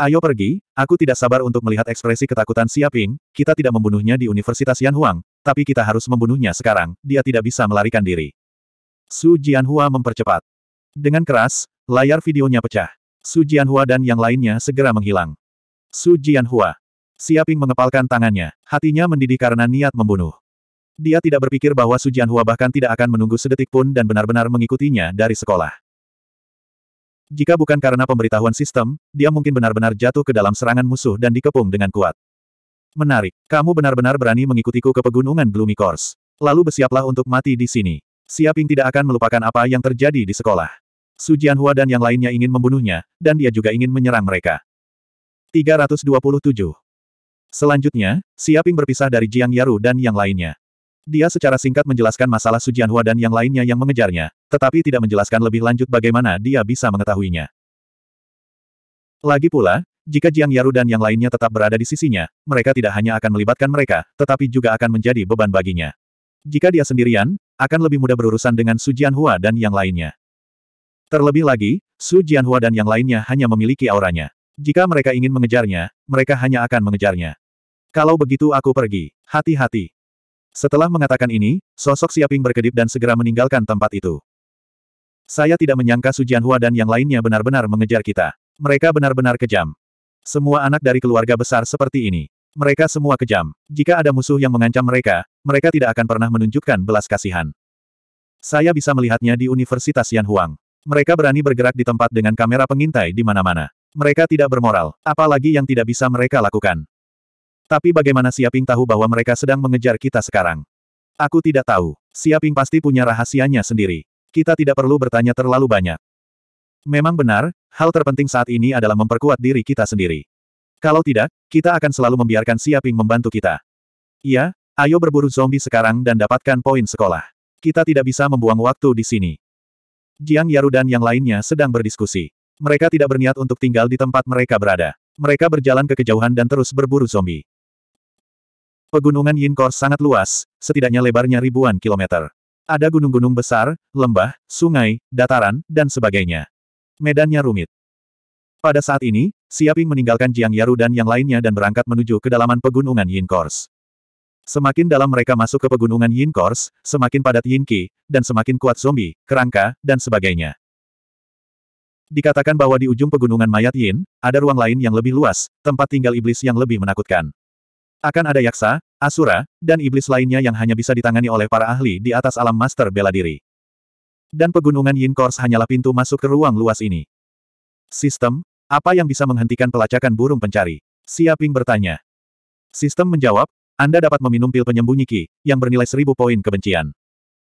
Ayo pergi, aku tidak sabar untuk melihat ekspresi ketakutan Siaping, kita tidak membunuhnya di Universitas Yanhuang, tapi kita harus membunuhnya sekarang, dia tidak bisa melarikan diri. Su Jianhua mempercepat. Dengan keras, layar videonya pecah. Su Jianhua dan yang lainnya segera menghilang. Su Jianhua. Siaping mengepalkan tangannya, hatinya mendidih karena niat membunuh. Dia tidak berpikir bahwa Su Jianhua bahkan tidak akan menunggu sedetik pun dan benar-benar mengikutinya dari sekolah. Jika bukan karena pemberitahuan sistem, dia mungkin benar-benar jatuh ke dalam serangan musuh dan dikepung dengan kuat. Menarik, kamu benar-benar berani mengikutiku ke pegunungan Gloomy Course. Lalu bersiaplah untuk mati di sini. Siaping tidak akan melupakan apa yang terjadi di sekolah. Su Jianhua dan yang lainnya ingin membunuhnya, dan dia juga ingin menyerang mereka. 327. Selanjutnya, Siaping berpisah dari Jiang Yaru dan yang lainnya. Dia secara singkat menjelaskan masalah Sujian Hua dan yang lainnya yang mengejarnya, tetapi tidak menjelaskan lebih lanjut bagaimana dia bisa mengetahuinya. Lagi pula, jika Jiang Yaru dan yang lainnya tetap berada di sisinya, mereka tidak hanya akan melibatkan mereka, tetapi juga akan menjadi beban baginya. Jika dia sendirian, akan lebih mudah berurusan dengan Su Jianhua dan yang lainnya. Terlebih lagi, Su Jianhua dan yang lainnya hanya memiliki auranya. Jika mereka ingin mengejarnya, mereka hanya akan mengejarnya. Kalau begitu aku pergi. Hati-hati. Setelah mengatakan ini, sosok Siaping berkedip dan segera meninggalkan tempat itu. Saya tidak menyangka Sujian Jianhua dan yang lainnya benar-benar mengejar kita. Mereka benar-benar kejam. Semua anak dari keluarga besar seperti ini. Mereka semua kejam. Jika ada musuh yang mengancam mereka, mereka tidak akan pernah menunjukkan belas kasihan. Saya bisa melihatnya di Universitas Yanhuang. Mereka berani bergerak di tempat dengan kamera pengintai di mana-mana. Mereka tidak bermoral, apalagi yang tidak bisa mereka lakukan. Tapi bagaimana Siaping tahu bahwa mereka sedang mengejar kita sekarang? Aku tidak tahu. Siaping pasti punya rahasianya sendiri. Kita tidak perlu bertanya terlalu banyak. Memang benar, hal terpenting saat ini adalah memperkuat diri kita sendiri. Kalau tidak, kita akan selalu membiarkan Siaping membantu kita. Iya, ayo berburu zombie sekarang dan dapatkan poin sekolah. Kita tidak bisa membuang waktu di sini. Jiang Yaru dan yang lainnya sedang berdiskusi. Mereka tidak berniat untuk tinggal di tempat mereka berada. Mereka berjalan ke kejauhan dan terus berburu zombie. Pegunungan Yinkor sangat luas, setidaknya lebarnya ribuan kilometer. Ada gunung-gunung besar, lembah, sungai, dataran, dan sebagainya. Medannya rumit. Pada saat ini, Siaping meninggalkan Jiang Yaru dan yang lainnya dan berangkat menuju kedalaman pegunungan Yin Kors. Semakin dalam mereka masuk ke pegunungan Yin Kors, semakin padat Yin Yinki, dan semakin kuat zombie, kerangka, dan sebagainya. Dikatakan bahwa di ujung pegunungan mayat Yin, ada ruang lain yang lebih luas, tempat tinggal iblis yang lebih menakutkan. Akan ada yaksa, asura, dan iblis lainnya yang hanya bisa ditangani oleh para ahli di atas alam master bela diri. Dan pegunungan Yin Kors hanyalah pintu masuk ke ruang luas ini. Sistem, apa yang bisa menghentikan pelacakan burung pencari? Siaping bertanya. Sistem menjawab, Anda dapat meminum pil penyembunyi Ki, yang bernilai seribu poin kebencian.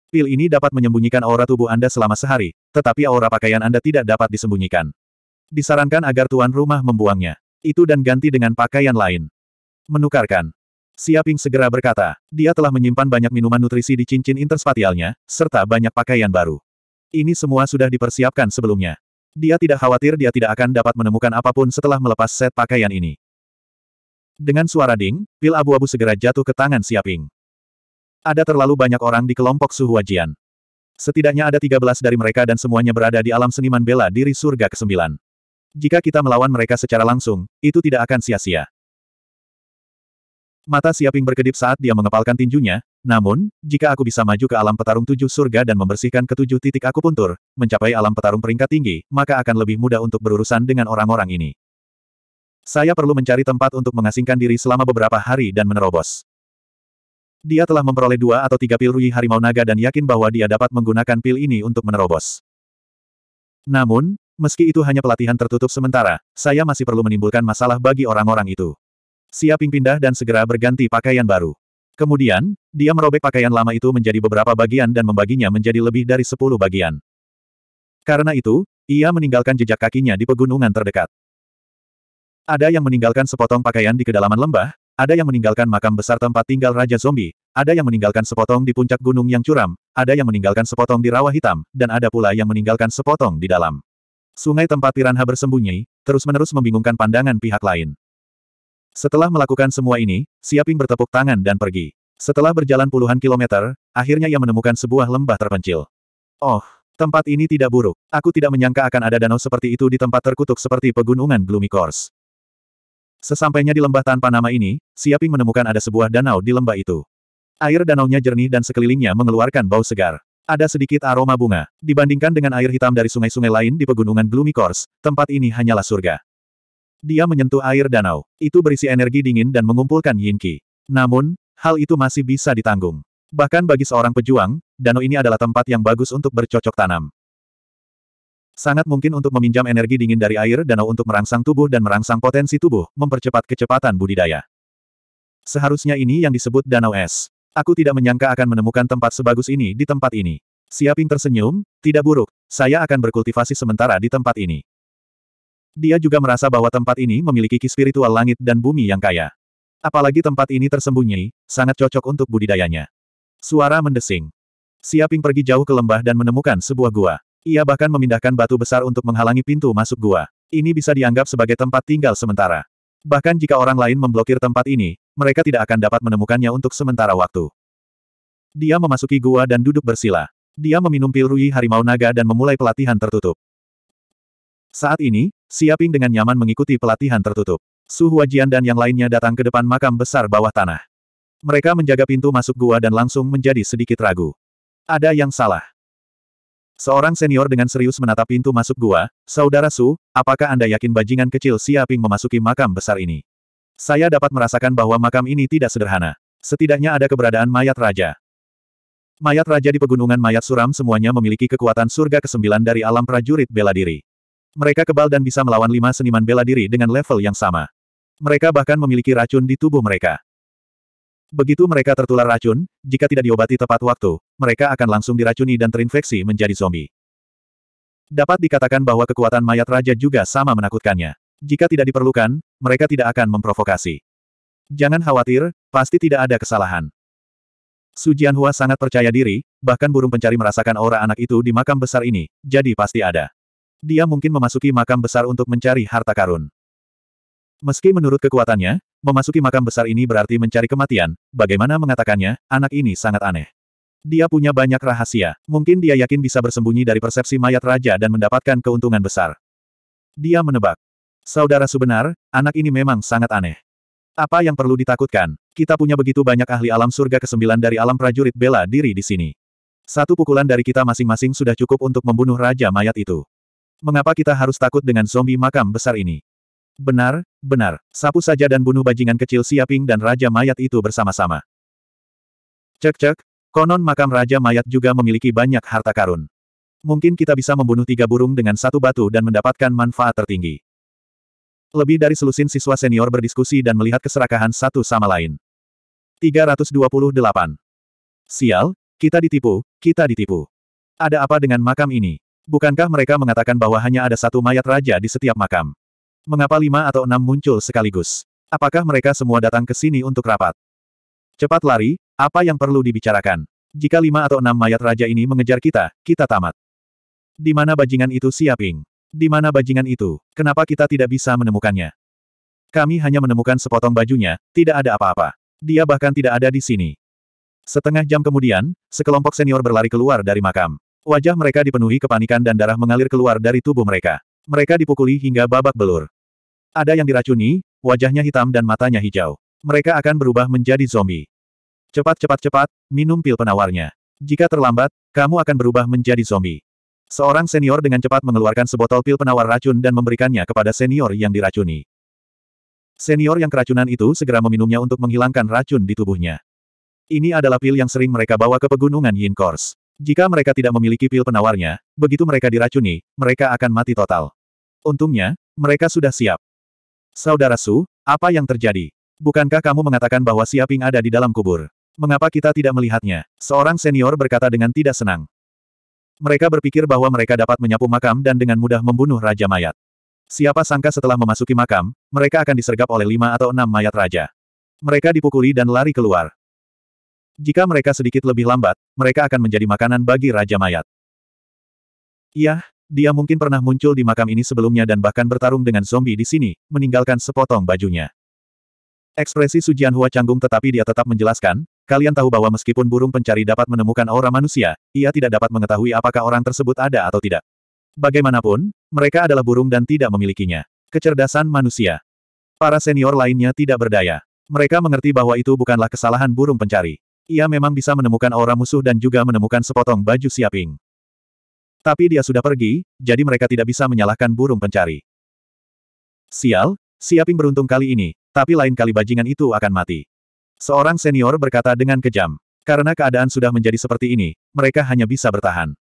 Pil ini dapat menyembunyikan aura tubuh Anda selama sehari, tetapi aura pakaian Anda tidak dapat disembunyikan. Disarankan agar tuan rumah membuangnya. Itu dan ganti dengan pakaian lain. Menukarkan. Siaping segera berkata, dia telah menyimpan banyak minuman nutrisi di cincin interspatialnya, serta banyak pakaian baru. Ini semua sudah dipersiapkan sebelumnya. Dia tidak khawatir dia tidak akan dapat menemukan apapun setelah melepas set pakaian ini. Dengan suara ding, pil abu-abu segera jatuh ke tangan Siaping. Ada terlalu banyak orang di kelompok suhu wajian. Setidaknya ada 13 dari mereka dan semuanya berada di alam seniman bela diri surga ke-9. Jika kita melawan mereka secara langsung, itu tidak akan sia-sia. Mata Siaping berkedip saat dia mengepalkan tinjunya, namun, jika aku bisa maju ke alam petarung tujuh surga dan membersihkan ketujuh titik aku puntur, mencapai alam petarung peringkat tinggi, maka akan lebih mudah untuk berurusan dengan orang-orang ini. Saya perlu mencari tempat untuk mengasingkan diri selama beberapa hari dan menerobos. Dia telah memperoleh dua atau tiga pil Rui Harimau Naga dan yakin bahwa dia dapat menggunakan pil ini untuk menerobos. Namun, meski itu hanya pelatihan tertutup sementara, saya masih perlu menimbulkan masalah bagi orang-orang itu. Xia Ping pindah dan segera berganti pakaian baru. Kemudian, dia merobek pakaian lama itu menjadi beberapa bagian dan membaginya menjadi lebih dari sepuluh bagian. Karena itu, ia meninggalkan jejak kakinya di pegunungan terdekat. Ada yang meninggalkan sepotong pakaian di kedalaman lembah, ada yang meninggalkan makam besar tempat tinggal Raja Zombie, ada yang meninggalkan sepotong di puncak gunung yang curam, ada yang meninggalkan sepotong di rawa hitam, dan ada pula yang meninggalkan sepotong di dalam. Sungai tempat piranha bersembunyi, terus-menerus membingungkan pandangan pihak lain. Setelah melakukan semua ini, Siaping bertepuk tangan dan pergi. Setelah berjalan puluhan kilometer, akhirnya ia menemukan sebuah lembah terpencil. Oh, tempat ini tidak buruk. Aku tidak menyangka akan ada danau seperti itu di tempat terkutuk seperti pegunungan Gloomy Course. Sesampainya di lembah tanpa nama ini, Siaping menemukan ada sebuah danau di lembah itu. Air danaunya jernih dan sekelilingnya mengeluarkan bau segar. Ada sedikit aroma bunga. Dibandingkan dengan air hitam dari sungai-sungai lain di pegunungan Gloomy Course, tempat ini hanyalah surga. Dia menyentuh air danau. Itu berisi energi dingin dan mengumpulkan Yin Qi. Namun, hal itu masih bisa ditanggung. Bahkan bagi seorang pejuang, danau ini adalah tempat yang bagus untuk bercocok tanam. Sangat mungkin untuk meminjam energi dingin dari air danau untuk merangsang tubuh dan merangsang potensi tubuh, mempercepat kecepatan budidaya. Seharusnya ini yang disebut danau es. Aku tidak menyangka akan menemukan tempat sebagus ini di tempat ini. Siaping tersenyum, tidak buruk, saya akan berkultivasi sementara di tempat ini. Dia juga merasa bahwa tempat ini memiliki ki spiritual langit dan bumi yang kaya. Apalagi tempat ini tersembunyi, sangat cocok untuk budidayanya. Suara mendesing. Siaping pergi jauh ke lembah dan menemukan sebuah gua. Ia bahkan memindahkan batu besar untuk menghalangi pintu masuk gua. Ini bisa dianggap sebagai tempat tinggal sementara. Bahkan jika orang lain memblokir tempat ini, mereka tidak akan dapat menemukannya untuk sementara waktu. Dia memasuki gua dan duduk bersila. Dia meminum pil Rui Harimau Naga dan memulai pelatihan tertutup. Saat ini, Siaping dengan nyaman mengikuti pelatihan tertutup. Su Huajian dan yang lainnya datang ke depan makam besar bawah tanah. Mereka menjaga pintu masuk gua dan langsung menjadi sedikit ragu. Ada yang salah. Seorang senior dengan serius menatap pintu masuk gua, Saudara Su, apakah Anda yakin bajingan kecil Siaping memasuki makam besar ini? Saya dapat merasakan bahwa makam ini tidak sederhana. Setidaknya ada keberadaan mayat raja. Mayat raja di pegunungan mayat suram semuanya memiliki kekuatan surga kesembilan dari alam prajurit bela diri. Mereka kebal dan bisa melawan lima seniman bela diri dengan level yang sama. Mereka bahkan memiliki racun di tubuh mereka. Begitu mereka tertular racun, jika tidak diobati tepat waktu, mereka akan langsung diracuni dan terinfeksi menjadi zombie. Dapat dikatakan bahwa kekuatan mayat raja juga sama menakutkannya. Jika tidak diperlukan, mereka tidak akan memprovokasi. Jangan khawatir, pasti tidak ada kesalahan. Sujian Hua sangat percaya diri, bahkan burung pencari merasakan aura anak itu di makam besar ini, jadi pasti ada dia mungkin memasuki makam besar untuk mencari harta karun. Meski menurut kekuatannya, memasuki makam besar ini berarti mencari kematian, bagaimana mengatakannya, anak ini sangat aneh. Dia punya banyak rahasia, mungkin dia yakin bisa bersembunyi dari persepsi mayat raja dan mendapatkan keuntungan besar. Dia menebak. Saudara Subenar, anak ini memang sangat aneh. Apa yang perlu ditakutkan? Kita punya begitu banyak ahli alam surga ke kesembilan dari alam prajurit bela diri di sini. Satu pukulan dari kita masing-masing sudah cukup untuk membunuh raja mayat itu. Mengapa kita harus takut dengan zombie makam besar ini? Benar, benar, sapu saja dan bunuh bajingan kecil Siaping dan Raja Mayat itu bersama-sama. Cek-cek, konon makam Raja Mayat juga memiliki banyak harta karun. Mungkin kita bisa membunuh tiga burung dengan satu batu dan mendapatkan manfaat tertinggi. Lebih dari selusin siswa senior berdiskusi dan melihat keserakahan satu sama lain. 328. Sial, kita ditipu, kita ditipu. Ada apa dengan makam ini? Bukankah mereka mengatakan bahwa hanya ada satu mayat raja di setiap makam? Mengapa lima atau enam muncul sekaligus? Apakah mereka semua datang ke sini untuk rapat? Cepat lari, apa yang perlu dibicarakan? Jika lima atau enam mayat raja ini mengejar kita, kita tamat. Di mana bajingan itu siaping? Di mana bajingan itu? Kenapa kita tidak bisa menemukannya? Kami hanya menemukan sepotong bajunya, tidak ada apa-apa. Dia bahkan tidak ada di sini. Setengah jam kemudian, sekelompok senior berlari keluar dari makam. Wajah mereka dipenuhi kepanikan dan darah mengalir keluar dari tubuh mereka. Mereka dipukuli hingga babak belur. Ada yang diracuni, wajahnya hitam dan matanya hijau. Mereka akan berubah menjadi zombie. Cepat cepat cepat, minum pil penawarnya. Jika terlambat, kamu akan berubah menjadi zombie. Seorang senior dengan cepat mengeluarkan sebotol pil penawar racun dan memberikannya kepada senior yang diracuni. Senior yang keracunan itu segera meminumnya untuk menghilangkan racun di tubuhnya. Ini adalah pil yang sering mereka bawa ke pegunungan Yin Course. Jika mereka tidak memiliki pil penawarnya, begitu mereka diracuni, mereka akan mati total. Untungnya, mereka sudah siap. Saudara Su, apa yang terjadi? Bukankah kamu mengatakan bahwa Siaping ada di dalam kubur? Mengapa kita tidak melihatnya? Seorang senior berkata dengan tidak senang. Mereka berpikir bahwa mereka dapat menyapu makam dan dengan mudah membunuh Raja Mayat. Siapa sangka setelah memasuki makam, mereka akan disergap oleh lima atau enam mayat raja. Mereka dipukuli dan lari keluar. Jika mereka sedikit lebih lambat, mereka akan menjadi makanan bagi Raja Mayat. Iya, dia mungkin pernah muncul di makam ini sebelumnya dan bahkan bertarung dengan zombie di sini, meninggalkan sepotong bajunya. Ekspresi Sujian Hua canggung tetapi dia tetap menjelaskan, kalian tahu bahwa meskipun burung pencari dapat menemukan aura manusia, ia tidak dapat mengetahui apakah orang tersebut ada atau tidak. Bagaimanapun, mereka adalah burung dan tidak memilikinya. Kecerdasan manusia. Para senior lainnya tidak berdaya. Mereka mengerti bahwa itu bukanlah kesalahan burung pencari. Ia memang bisa menemukan aura musuh dan juga menemukan sepotong baju siaping. Tapi dia sudah pergi, jadi mereka tidak bisa menyalahkan burung pencari. Sial, siaping beruntung kali ini, tapi lain kali bajingan itu akan mati. Seorang senior berkata dengan kejam. Karena keadaan sudah menjadi seperti ini, mereka hanya bisa bertahan.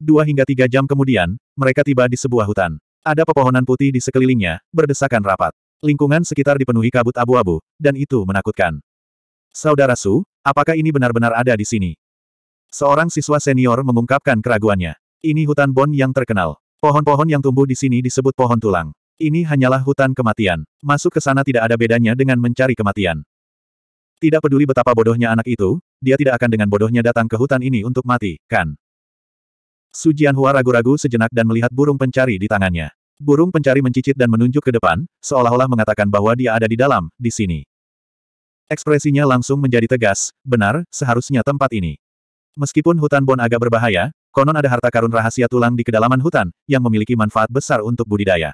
Dua hingga tiga jam kemudian, mereka tiba di sebuah hutan. Ada pepohonan putih di sekelilingnya, berdesakan rapat. Lingkungan sekitar dipenuhi kabut abu-abu, dan itu menakutkan. Saudara Su, apakah ini benar-benar ada di sini? Seorang siswa senior mengungkapkan keraguannya. Ini hutan Bon yang terkenal. Pohon-pohon yang tumbuh di sini disebut pohon tulang. Ini hanyalah hutan kematian. Masuk ke sana tidak ada bedanya dengan mencari kematian. Tidak peduli betapa bodohnya anak itu, dia tidak akan dengan bodohnya datang ke hutan ini untuk mati, kan? Su Jianhua ragu-ragu sejenak dan melihat burung pencari di tangannya. Burung pencari mencicit dan menunjuk ke depan, seolah-olah mengatakan bahwa dia ada di dalam, di sini. Ekspresinya langsung menjadi tegas, benar, seharusnya tempat ini. Meskipun hutan Bon agak berbahaya, konon ada harta karun rahasia tulang di kedalaman hutan, yang memiliki manfaat besar untuk budidaya.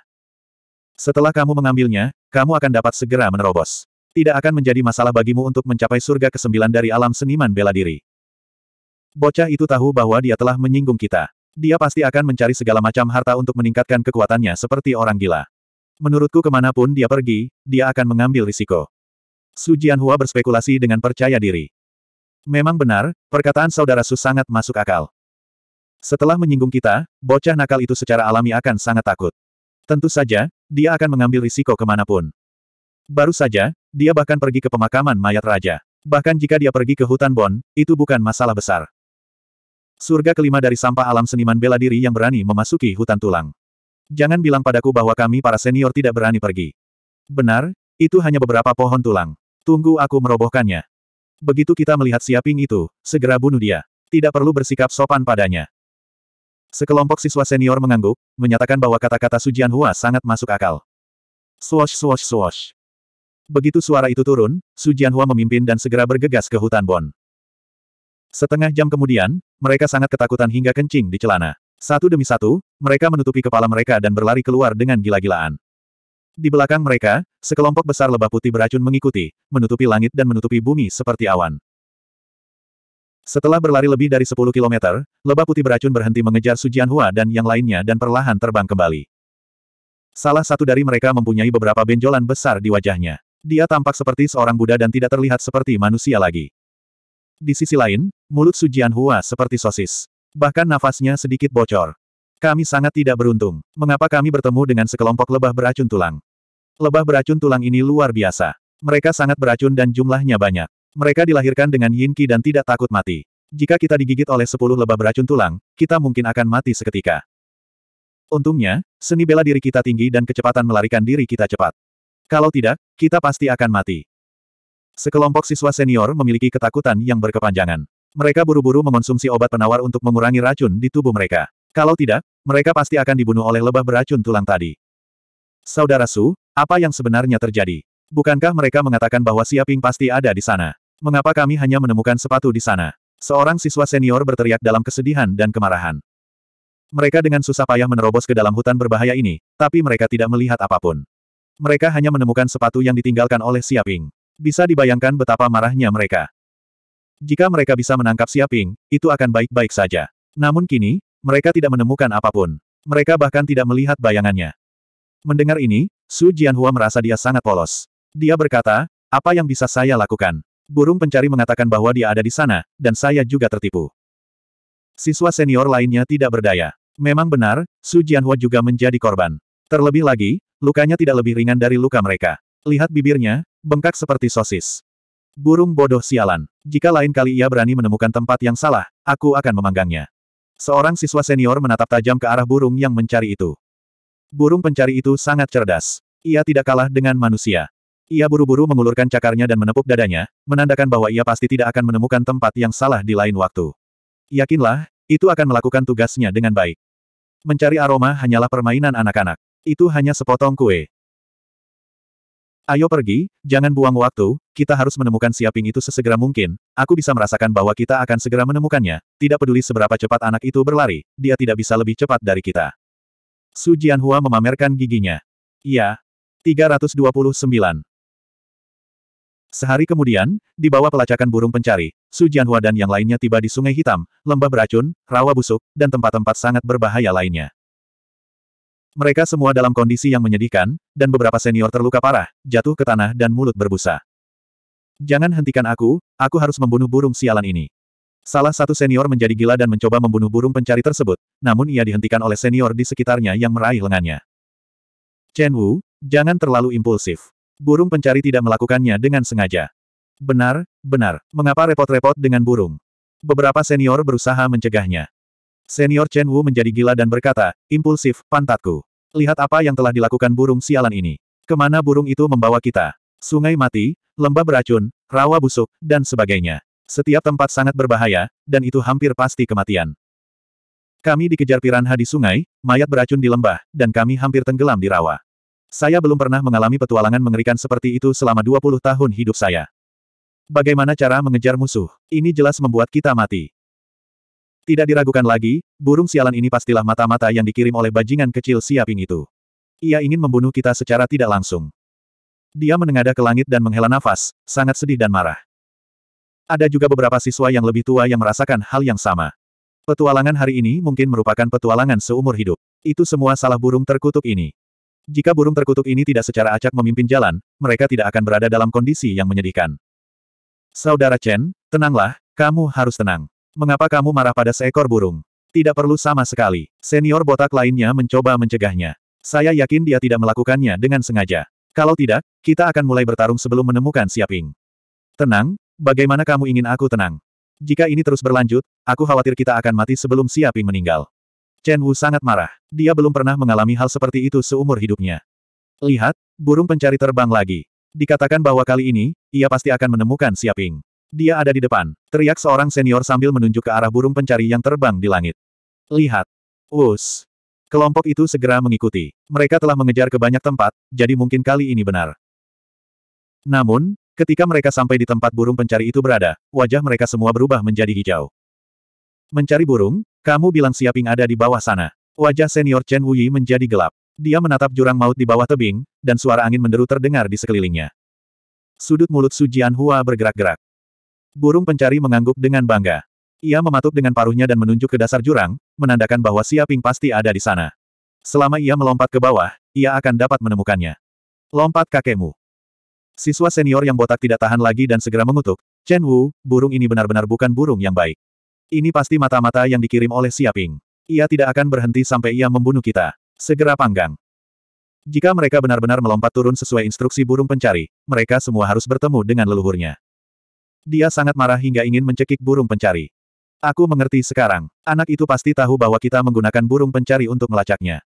Setelah kamu mengambilnya, kamu akan dapat segera menerobos. Tidak akan menjadi masalah bagimu untuk mencapai surga ke-9 dari alam seniman bela diri. Bocah itu tahu bahwa dia telah menyinggung kita. Dia pasti akan mencari segala macam harta untuk meningkatkan kekuatannya seperti orang gila. Menurutku kemanapun dia pergi, dia akan mengambil risiko. Su Jianhua berspekulasi dengan percaya diri. Memang benar, perkataan saudara Su sangat masuk akal. Setelah menyinggung kita, bocah nakal itu secara alami akan sangat takut. Tentu saja, dia akan mengambil risiko kemanapun. Baru saja, dia bahkan pergi ke pemakaman mayat raja. Bahkan jika dia pergi ke hutan Bon, itu bukan masalah besar. Surga kelima dari sampah alam seniman bela diri yang berani memasuki hutan tulang. Jangan bilang padaku bahwa kami para senior tidak berani pergi. Benar, itu hanya beberapa pohon tulang. Tunggu aku merobohkannya. Begitu kita melihat siaping itu, segera bunuh dia. Tidak perlu bersikap sopan padanya. Sekelompok siswa senior mengangguk, menyatakan bahwa kata-kata Sujian Hua sangat masuk akal. Swosh swosh swosh. Begitu suara itu turun, Sujian Hua memimpin dan segera bergegas ke hutan Bon. Setengah jam kemudian, mereka sangat ketakutan hingga kencing di celana. Satu demi satu, mereka menutupi kepala mereka dan berlari keluar dengan gila-gilaan. Di belakang mereka, sekelompok besar lebah putih beracun mengikuti, menutupi langit dan menutupi bumi seperti awan. Setelah berlari lebih dari 10 km, lebah putih beracun berhenti mengejar Sujian Hua dan yang lainnya dan perlahan terbang kembali. Salah satu dari mereka mempunyai beberapa benjolan besar di wajahnya. Dia tampak seperti seorang Buddha dan tidak terlihat seperti manusia lagi. Di sisi lain, mulut Sujian Hua seperti sosis. Bahkan nafasnya sedikit bocor. Kami sangat tidak beruntung. Mengapa kami bertemu dengan sekelompok lebah beracun tulang? Lebah beracun tulang ini luar biasa. Mereka sangat beracun dan jumlahnya banyak. Mereka dilahirkan dengan yin qi dan tidak takut mati. Jika kita digigit oleh sepuluh lebah beracun tulang, kita mungkin akan mati seketika. Untungnya, seni bela diri kita tinggi dan kecepatan melarikan diri kita cepat. Kalau tidak, kita pasti akan mati. Sekelompok siswa senior memiliki ketakutan yang berkepanjangan. Mereka buru-buru mengonsumsi obat penawar untuk mengurangi racun di tubuh mereka. Kalau tidak, mereka pasti akan dibunuh oleh lebah beracun tulang tadi. Saudara Su, apa yang sebenarnya terjadi? Bukankah mereka mengatakan bahwa Siaping pasti ada di sana? Mengapa kami hanya menemukan sepatu di sana? Seorang siswa senior berteriak dalam kesedihan dan kemarahan. Mereka dengan susah payah menerobos ke dalam hutan berbahaya ini, tapi mereka tidak melihat apapun. Mereka hanya menemukan sepatu yang ditinggalkan oleh Siaping. Bisa dibayangkan betapa marahnya mereka. Jika mereka bisa menangkap Siaping, itu akan baik-baik saja. Namun kini, mereka tidak menemukan apapun. Mereka bahkan tidak melihat bayangannya. Mendengar ini, Su Jianhua merasa dia sangat polos. Dia berkata, apa yang bisa saya lakukan? Burung pencari mengatakan bahwa dia ada di sana, dan saya juga tertipu. Siswa senior lainnya tidak berdaya. Memang benar, Su Jianhua juga menjadi korban. Terlebih lagi, lukanya tidak lebih ringan dari luka mereka. Lihat bibirnya, bengkak seperti sosis. Burung bodoh sialan. Jika lain kali ia berani menemukan tempat yang salah, aku akan memanggangnya. Seorang siswa senior menatap tajam ke arah burung yang mencari itu. Burung pencari itu sangat cerdas. Ia tidak kalah dengan manusia. Ia buru-buru mengulurkan cakarnya dan menepuk dadanya, menandakan bahwa ia pasti tidak akan menemukan tempat yang salah di lain waktu. Yakinlah, itu akan melakukan tugasnya dengan baik. Mencari aroma hanyalah permainan anak-anak. Itu hanya sepotong kue. Ayo pergi, jangan buang waktu, kita harus menemukan siaping itu sesegera mungkin, aku bisa merasakan bahwa kita akan segera menemukannya, tidak peduli seberapa cepat anak itu berlari, dia tidak bisa lebih cepat dari kita. Su Jianhua memamerkan giginya. Iya. 329. Sehari kemudian, di bawah pelacakan burung pencari, Su Jianhua dan yang lainnya tiba di Sungai Hitam, lembah beracun, rawa busuk, dan tempat-tempat sangat berbahaya lainnya. Mereka semua dalam kondisi yang menyedihkan, dan beberapa senior terluka parah, jatuh ke tanah dan mulut berbusa. Jangan hentikan aku, aku harus membunuh burung sialan ini. Salah satu senior menjadi gila dan mencoba membunuh burung pencari tersebut, namun ia dihentikan oleh senior di sekitarnya yang meraih lengannya. Chen Wu, jangan terlalu impulsif. Burung pencari tidak melakukannya dengan sengaja. Benar, benar, mengapa repot-repot dengan burung? Beberapa senior berusaha mencegahnya. Senior Chen Wu menjadi gila dan berkata, impulsif, pantatku. Lihat apa yang telah dilakukan burung sialan ini. Kemana burung itu membawa kita? Sungai mati, lembah beracun, rawa busuk, dan sebagainya. Setiap tempat sangat berbahaya, dan itu hampir pasti kematian. Kami dikejar piranha di sungai, mayat beracun di lembah, dan kami hampir tenggelam di rawa. Saya belum pernah mengalami petualangan mengerikan seperti itu selama 20 tahun hidup saya. Bagaimana cara mengejar musuh? Ini jelas membuat kita mati. Tidak diragukan lagi, burung sialan ini pastilah mata-mata yang dikirim oleh bajingan kecil siaping itu. Ia ingin membunuh kita secara tidak langsung. Dia menengadah ke langit dan menghela nafas, sangat sedih dan marah. Ada juga beberapa siswa yang lebih tua yang merasakan hal yang sama. Petualangan hari ini mungkin merupakan petualangan seumur hidup. Itu semua salah burung terkutuk ini. Jika burung terkutuk ini tidak secara acak memimpin jalan, mereka tidak akan berada dalam kondisi yang menyedihkan. Saudara Chen, tenanglah, kamu harus tenang. Mengapa kamu marah pada seekor burung? Tidak perlu sama sekali. Senior botak lainnya mencoba mencegahnya. Saya yakin dia tidak melakukannya dengan sengaja. Kalau tidak, kita akan mulai bertarung sebelum menemukan Siaping. Tenang, bagaimana kamu ingin aku tenang? Jika ini terus berlanjut, aku khawatir kita akan mati sebelum Siaping meninggal. Chen Wu sangat marah. Dia belum pernah mengalami hal seperti itu seumur hidupnya. Lihat, burung pencari terbang lagi. Dikatakan bahwa kali ini, ia pasti akan menemukan Siaping. Dia ada di depan, teriak seorang senior sambil menunjuk ke arah burung pencari yang terbang di langit. Lihat. us. Kelompok itu segera mengikuti. Mereka telah mengejar ke banyak tempat, jadi mungkin kali ini benar. Namun, ketika mereka sampai di tempat burung pencari itu berada, wajah mereka semua berubah menjadi hijau. Mencari burung, kamu bilang siaping ada di bawah sana. Wajah senior Chen Wuyi menjadi gelap. Dia menatap jurang maut di bawah tebing, dan suara angin menderu terdengar di sekelilingnya. Sudut mulut Su Jianhua Hua bergerak-gerak. Burung pencari mengangguk dengan bangga. Ia mematuk dengan paruhnya dan menunjuk ke dasar jurang, menandakan bahwa Siaping pasti ada di sana. Selama ia melompat ke bawah, ia akan dapat menemukannya. Lompat kakekmu. Siswa senior yang botak tidak tahan lagi dan segera mengutuk, Chen Wu, burung ini benar-benar bukan burung yang baik. Ini pasti mata-mata yang dikirim oleh Siaping. Ia tidak akan berhenti sampai ia membunuh kita. Segera panggang. Jika mereka benar-benar melompat turun sesuai instruksi burung pencari, mereka semua harus bertemu dengan leluhurnya. Dia sangat marah hingga ingin mencekik burung pencari. Aku mengerti sekarang. Anak itu pasti tahu bahwa kita menggunakan burung pencari untuk melacaknya.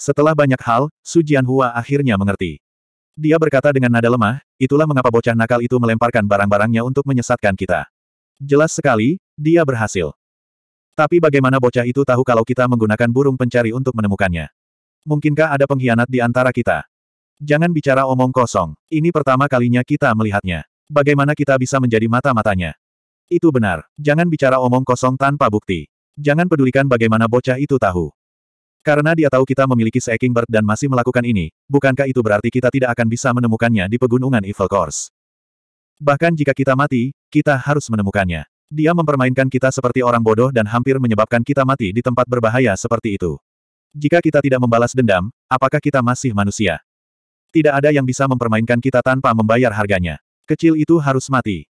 Setelah banyak hal, Su Hua akhirnya mengerti. Dia berkata dengan nada lemah, itulah mengapa bocah nakal itu melemparkan barang-barangnya untuk menyesatkan kita. Jelas sekali, dia berhasil. Tapi bagaimana bocah itu tahu kalau kita menggunakan burung pencari untuk menemukannya? Mungkinkah ada pengkhianat di antara kita? Jangan bicara omong kosong, ini pertama kalinya kita melihatnya. Bagaimana kita bisa menjadi mata-matanya? Itu benar. Jangan bicara omong kosong tanpa bukti. Jangan pedulikan bagaimana bocah itu tahu. Karena dia tahu kita memiliki seeking bird dan masih melakukan ini, bukankah itu berarti kita tidak akan bisa menemukannya di pegunungan Evil Course? Bahkan jika kita mati, kita harus menemukannya. Dia mempermainkan kita seperti orang bodoh dan hampir menyebabkan kita mati di tempat berbahaya seperti itu. Jika kita tidak membalas dendam, apakah kita masih manusia? Tidak ada yang bisa mempermainkan kita tanpa membayar harganya. Kecil itu harus mati.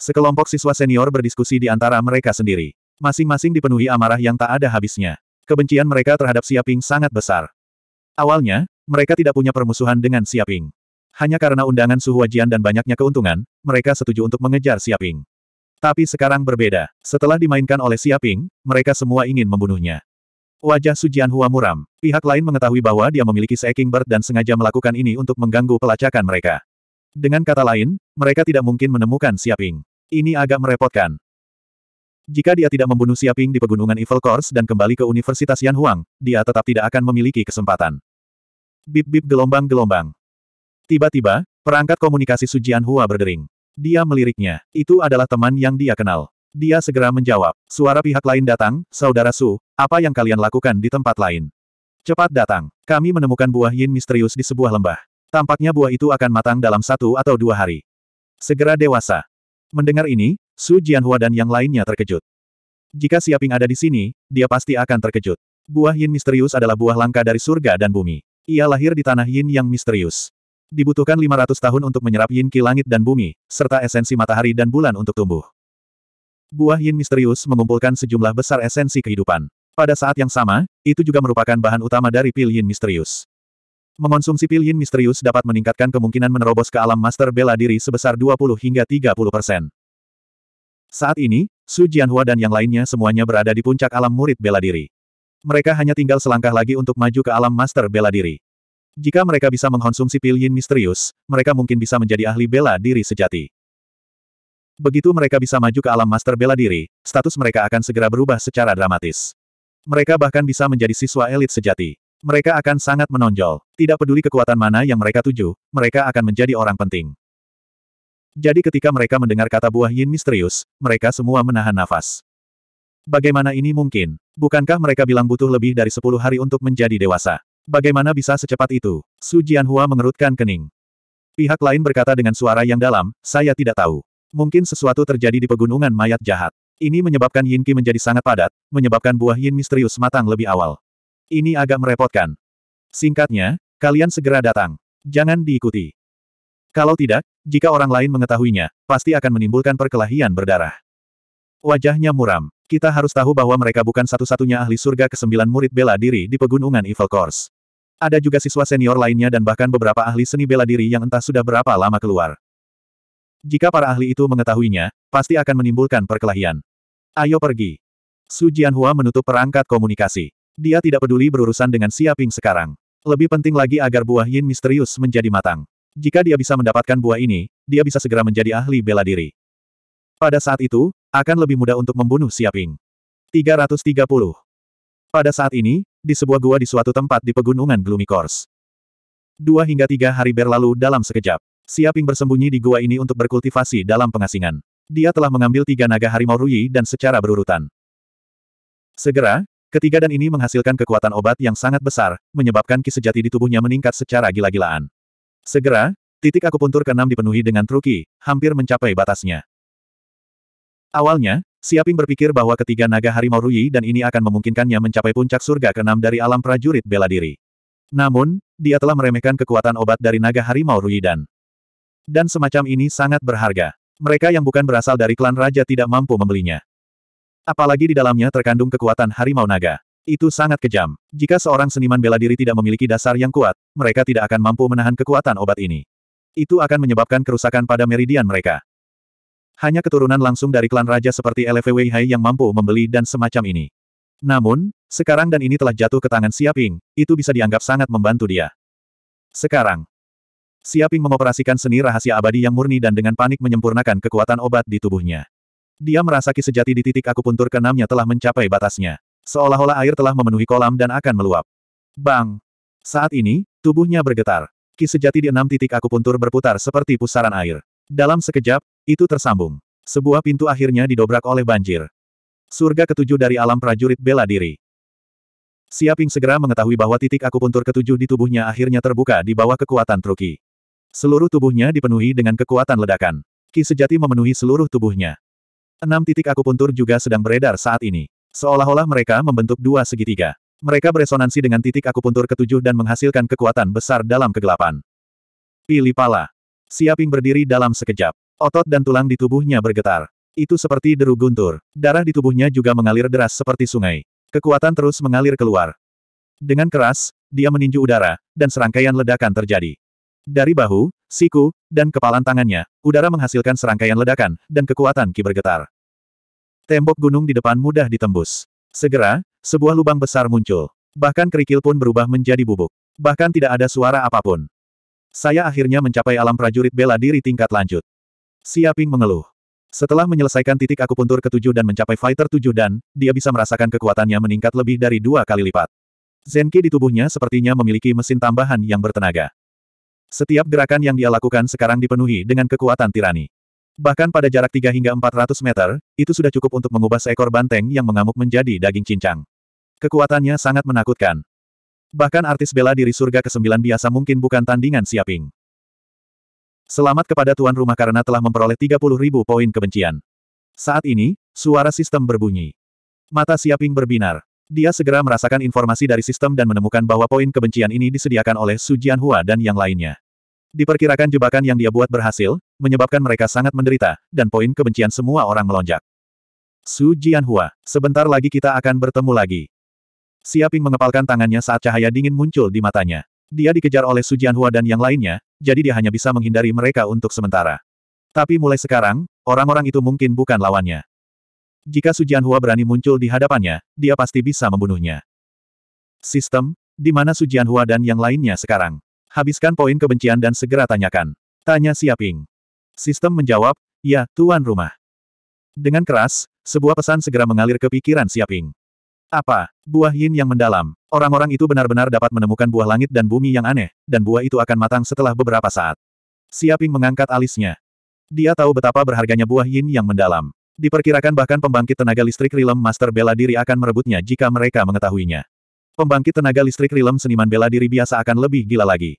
Sekelompok siswa senior berdiskusi di antara mereka sendiri. Masing-masing dipenuhi amarah yang tak ada habisnya. Kebencian mereka terhadap Siaping sangat besar. Awalnya, mereka tidak punya permusuhan dengan Siaping. Hanya karena undangan wajian dan banyaknya keuntungan, mereka setuju untuk mengejar Siaping. Tapi sekarang berbeda. Setelah dimainkan oleh Siaping, mereka semua ingin membunuhnya. Wajah Sujian Hua muram. Pihak lain mengetahui bahwa dia memiliki seeking bird dan sengaja melakukan ini untuk mengganggu pelacakan mereka. Dengan kata lain, mereka tidak mungkin menemukan Siaping. Ini agak merepotkan. Jika dia tidak membunuh Siaping di pegunungan Evil Course dan kembali ke Universitas Yan Huang, dia tetap tidak akan memiliki kesempatan. Bip-bip gelombang-gelombang. Tiba-tiba, perangkat komunikasi Sujian Hua berdering. Dia meliriknya. Itu adalah teman yang dia kenal. Dia segera menjawab. Suara pihak lain datang, Saudara Su, apa yang kalian lakukan di tempat lain? Cepat datang. Kami menemukan buah yin misterius di sebuah lembah. Tampaknya buah itu akan matang dalam satu atau dua hari. Segera dewasa. Mendengar ini, Su Jianhua dan yang lainnya terkejut. Jika Siaping ada di sini, dia pasti akan terkejut. Buah yin misterius adalah buah langka dari surga dan bumi. Ia lahir di tanah yin yang misterius. Dibutuhkan 500 tahun untuk menyerap yin ki langit dan bumi, serta esensi matahari dan bulan untuk tumbuh. Buah yin misterius mengumpulkan sejumlah besar esensi kehidupan. Pada saat yang sama, itu juga merupakan bahan utama dari pil yin misterius. Mengonsumsi pil yin misterius dapat meningkatkan kemungkinan menerobos ke alam master bela diri sebesar 20 hingga 30 persen. Saat ini, Su Jianhua dan yang lainnya semuanya berada di puncak alam murid bela diri. Mereka hanya tinggal selangkah lagi untuk maju ke alam master bela diri. Jika mereka bisa mengonsumsi pil yin misterius, mereka mungkin bisa menjadi ahli bela diri sejati. Begitu mereka bisa maju ke alam master bela diri, status mereka akan segera berubah secara dramatis. Mereka bahkan bisa menjadi siswa elit sejati mereka akan sangat menonjol. Tidak peduli kekuatan mana yang mereka tuju, mereka akan menjadi orang penting. Jadi ketika mereka mendengar kata buah yin misterius, mereka semua menahan nafas. Bagaimana ini mungkin? Bukankah mereka bilang butuh lebih dari 10 hari untuk menjadi dewasa? Bagaimana bisa secepat itu? Su Jianhua mengerutkan kening. Pihak lain berkata dengan suara yang dalam, saya tidak tahu. Mungkin sesuatu terjadi di pegunungan mayat jahat. Ini menyebabkan Yin Qi menjadi sangat padat, menyebabkan buah Yin misterius matang lebih awal. Ini agak merepotkan. Singkatnya, kalian segera datang. Jangan diikuti. Kalau tidak, jika orang lain mengetahuinya, pasti akan menimbulkan perkelahian berdarah. Wajahnya muram. Kita harus tahu bahwa mereka bukan satu-satunya ahli surga ke kesembilan murid bela diri di pegunungan Evil Course. Ada juga siswa senior lainnya dan bahkan beberapa ahli seni bela diri yang entah sudah berapa lama keluar. Jika para ahli itu mengetahuinya, pasti akan menimbulkan perkelahian. Ayo pergi. Su Jianhua menutup perangkat komunikasi. Dia tidak peduli berurusan dengan Siaping sekarang. Lebih penting lagi agar buah yin misterius menjadi matang. Jika dia bisa mendapatkan buah ini, dia bisa segera menjadi ahli bela diri. Pada saat itu, akan lebih mudah untuk membunuh siaping. 330. Pada saat ini, di sebuah gua di suatu tempat di pegunungan Gloomy Course. Dua hingga tiga hari berlalu dalam sekejap. Siaping bersembunyi di gua ini untuk berkultivasi dalam pengasingan. Dia telah mengambil tiga naga harimau Rui dan secara berurutan. Segera, Ketiga dan ini menghasilkan kekuatan obat yang sangat besar, menyebabkan ki sejati di tubuhnya meningkat secara gila-gilaan. Segera, titik akupuntur keenam dipenuhi dengan truki, hampir mencapai batasnya. Awalnya, Siaping berpikir bahwa ketiga naga harimau Rui dan ini akan memungkinkannya mencapai puncak surga keenam dari alam prajurit bela diri. Namun, dia telah meremehkan kekuatan obat dari naga harimau Rui dan dan semacam ini sangat berharga. Mereka yang bukan berasal dari klan raja tidak mampu membelinya. Apalagi di dalamnya terkandung kekuatan harimau naga. Itu sangat kejam. Jika seorang seniman bela diri tidak memiliki dasar yang kuat, mereka tidak akan mampu menahan kekuatan obat ini. Itu akan menyebabkan kerusakan pada meridian mereka. Hanya keturunan langsung dari klan raja seperti LFW Hai yang mampu membeli dan semacam ini. Namun, sekarang dan ini telah jatuh ke tangan Siaping, itu bisa dianggap sangat membantu dia. Sekarang, Siaping mengoperasikan seni rahasia abadi yang murni dan dengan panik menyempurnakan kekuatan obat di tubuhnya. Dia merasa sejati di titik aku puntur keenamnya telah mencapai batasnya. Seolah-olah air telah memenuhi kolam dan akan meluap. Bang! Saat ini, tubuhnya bergetar. Ki sejati di enam titik aku puntur berputar seperti pusaran air. Dalam sekejap, itu tersambung. Sebuah pintu akhirnya didobrak oleh banjir. Surga ketujuh dari alam prajurit bela diri. Siaping segera mengetahui bahwa titik akupuntur ketujuh di tubuhnya akhirnya terbuka di bawah kekuatan Truki. Seluruh tubuhnya dipenuhi dengan kekuatan ledakan. Ki sejati memenuhi seluruh tubuhnya. Enam titik akupuntur juga sedang beredar saat ini. Seolah-olah mereka membentuk dua segitiga. Mereka beresonansi dengan titik akupuntur ketujuh dan menghasilkan kekuatan besar dalam kegelapan. Pilih pala. Siaping berdiri dalam sekejap. Otot dan tulang di tubuhnya bergetar. Itu seperti deru guntur. Darah di tubuhnya juga mengalir deras seperti sungai. Kekuatan terus mengalir keluar. Dengan keras, dia meninju udara, dan serangkaian ledakan terjadi. Dari bahu, siku, dan kepalan tangannya, udara menghasilkan serangkaian ledakan, dan kekuatan ki bergetar. Tembok gunung di depan mudah ditembus. Segera, sebuah lubang besar muncul. Bahkan kerikil pun berubah menjadi bubuk. Bahkan tidak ada suara apapun. Saya akhirnya mencapai alam prajurit bela diri tingkat lanjut. Siaping mengeluh. Setelah menyelesaikan titik akupuntur ketujuh dan mencapai fighter tujuh dan, dia bisa merasakan kekuatannya meningkat lebih dari dua kali lipat. Zenki di tubuhnya sepertinya memiliki mesin tambahan yang bertenaga. Setiap gerakan yang dia lakukan sekarang dipenuhi dengan kekuatan tirani. Bahkan pada jarak 3 hingga 400 meter, itu sudah cukup untuk mengubah seekor banteng yang mengamuk menjadi daging cincang. Kekuatannya sangat menakutkan. Bahkan artis bela diri surga ke-9 biasa mungkin bukan tandingan siaping. Selamat kepada tuan rumah karena telah memperoleh 30 ribu poin kebencian. Saat ini, suara sistem berbunyi. Mata siaping berbinar. Dia segera merasakan informasi dari sistem dan menemukan bahwa poin kebencian ini disediakan oleh Su Jianhua dan yang lainnya. Diperkirakan jebakan yang dia buat berhasil, menyebabkan mereka sangat menderita, dan poin kebencian semua orang melonjak. Su Jianhua, sebentar lagi kita akan bertemu lagi. Siaping mengepalkan tangannya saat cahaya dingin muncul di matanya. Dia dikejar oleh Su Jianhua dan yang lainnya, jadi dia hanya bisa menghindari mereka untuk sementara. Tapi mulai sekarang, orang-orang itu mungkin bukan lawannya. Jika Su Jianhua berani muncul di hadapannya, dia pasti bisa membunuhnya. Sistem, di mana Su Jianhua dan yang lainnya sekarang? Habiskan poin kebencian dan segera tanyakan. Tanya Siaping. Sistem menjawab, ya, tuan rumah. Dengan keras, sebuah pesan segera mengalir ke pikiran Siaping. Apa? Buah yin yang mendalam. Orang-orang itu benar-benar dapat menemukan buah langit dan bumi yang aneh, dan buah itu akan matang setelah beberapa saat. Siaping mengangkat alisnya. Dia tahu betapa berharganya buah yin yang mendalam. Diperkirakan bahkan pembangkit tenaga listrik Rilem Master Bela Diri akan merebutnya jika mereka mengetahuinya. Pembangkit tenaga listrik Rilem seniman bela diri biasa akan lebih gila lagi.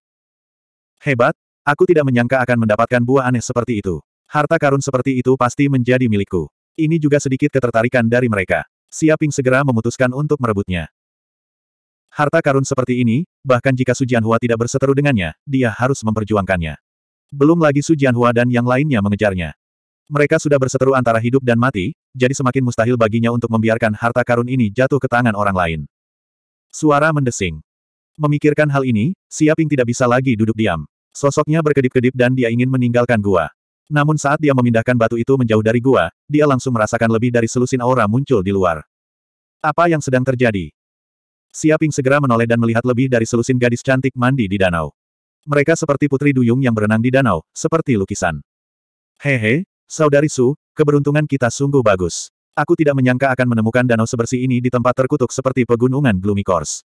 Hebat, aku tidak menyangka akan mendapatkan buah aneh seperti itu. Harta karun seperti itu pasti menjadi milikku. Ini juga sedikit ketertarikan dari mereka. Siaping segera memutuskan untuk merebutnya. Harta karun seperti ini, bahkan jika Sujian Hua tidak berseteru dengannya, dia harus memperjuangkannya. Belum lagi Sujian Hua dan yang lainnya mengejarnya. Mereka sudah berseteru antara hidup dan mati, jadi semakin mustahil baginya untuk membiarkan harta karun ini jatuh ke tangan orang lain. Suara mendesing. Memikirkan hal ini, Siaping tidak bisa lagi duduk diam. Sosoknya berkedip-kedip dan dia ingin meninggalkan gua. Namun saat dia memindahkan batu itu menjauh dari gua, dia langsung merasakan lebih dari selusin aura muncul di luar. Apa yang sedang terjadi? Siaping segera menoleh dan melihat lebih dari selusin gadis cantik mandi di danau. Mereka seperti putri duyung yang berenang di danau, seperti lukisan. Hehe, saudari Su, keberuntungan kita sungguh bagus. Aku tidak menyangka akan menemukan danau sebersih ini di tempat terkutuk seperti pegunungan Gloomy Course.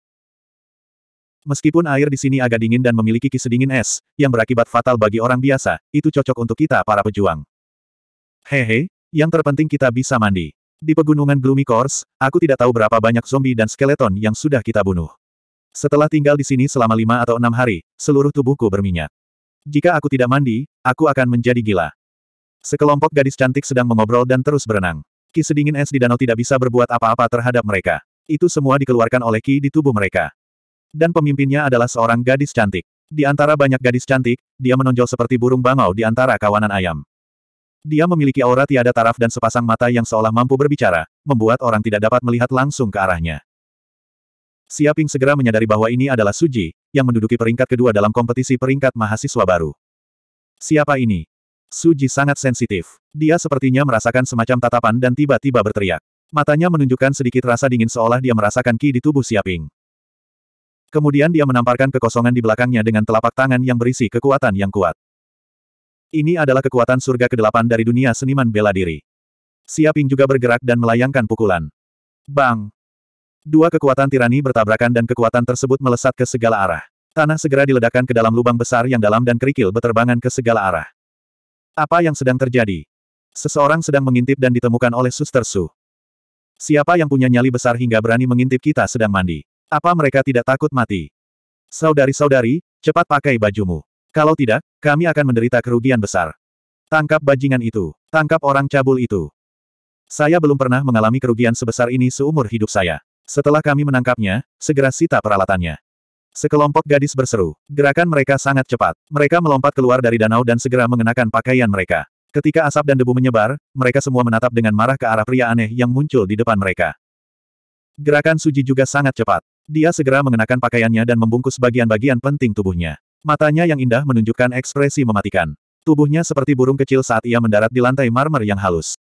Meskipun air di sini agak dingin dan memiliki kis sedingin es, yang berakibat fatal bagi orang biasa, itu cocok untuk kita para pejuang. Hehe, yang terpenting kita bisa mandi. Di pegunungan Gloomy Course, aku tidak tahu berapa banyak zombie dan skeleton yang sudah kita bunuh. Setelah tinggal di sini selama lima atau enam hari, seluruh tubuhku berminyak. Jika aku tidak mandi, aku akan menjadi gila. Sekelompok gadis cantik sedang mengobrol dan terus berenang. Ki sedingin es di danau tidak bisa berbuat apa-apa terhadap mereka. Itu semua dikeluarkan oleh Ki di tubuh mereka. Dan pemimpinnya adalah seorang gadis cantik. Di antara banyak gadis cantik, dia menonjol seperti burung bangau di antara kawanan ayam. Dia memiliki aura tiada taraf dan sepasang mata yang seolah mampu berbicara, membuat orang tidak dapat melihat langsung ke arahnya. Siaping segera menyadari bahwa ini adalah Suji, yang menduduki peringkat kedua dalam kompetisi peringkat mahasiswa baru. Siapa ini? Suji sangat sensitif. Dia sepertinya merasakan semacam tatapan dan tiba-tiba berteriak. Matanya menunjukkan sedikit rasa dingin seolah dia merasakan ki di tubuh Siaping. Kemudian dia menamparkan kekosongan di belakangnya dengan telapak tangan yang berisi kekuatan yang kuat. Ini adalah kekuatan surga kedelapan dari dunia seniman bela diri. Siaping juga bergerak dan melayangkan pukulan. Bang! Dua kekuatan tirani bertabrakan dan kekuatan tersebut melesat ke segala arah. Tanah segera diledakkan ke dalam lubang besar yang dalam dan kerikil beterbangan ke segala arah. Apa yang sedang terjadi? Seseorang sedang mengintip dan ditemukan oleh Suster Su. Siapa yang punya nyali besar hingga berani mengintip kita sedang mandi? Apa mereka tidak takut mati? Saudari-saudari, cepat pakai bajumu. Kalau tidak, kami akan menderita kerugian besar. Tangkap bajingan itu. Tangkap orang cabul itu. Saya belum pernah mengalami kerugian sebesar ini seumur hidup saya. Setelah kami menangkapnya, segera sita peralatannya. Sekelompok gadis berseru. Gerakan mereka sangat cepat. Mereka melompat keluar dari danau dan segera mengenakan pakaian mereka. Ketika asap dan debu menyebar, mereka semua menatap dengan marah ke arah pria aneh yang muncul di depan mereka. Gerakan Suji juga sangat cepat. Dia segera mengenakan pakaiannya dan membungkus bagian-bagian penting tubuhnya. Matanya yang indah menunjukkan ekspresi mematikan. Tubuhnya seperti burung kecil saat ia mendarat di lantai marmer yang halus.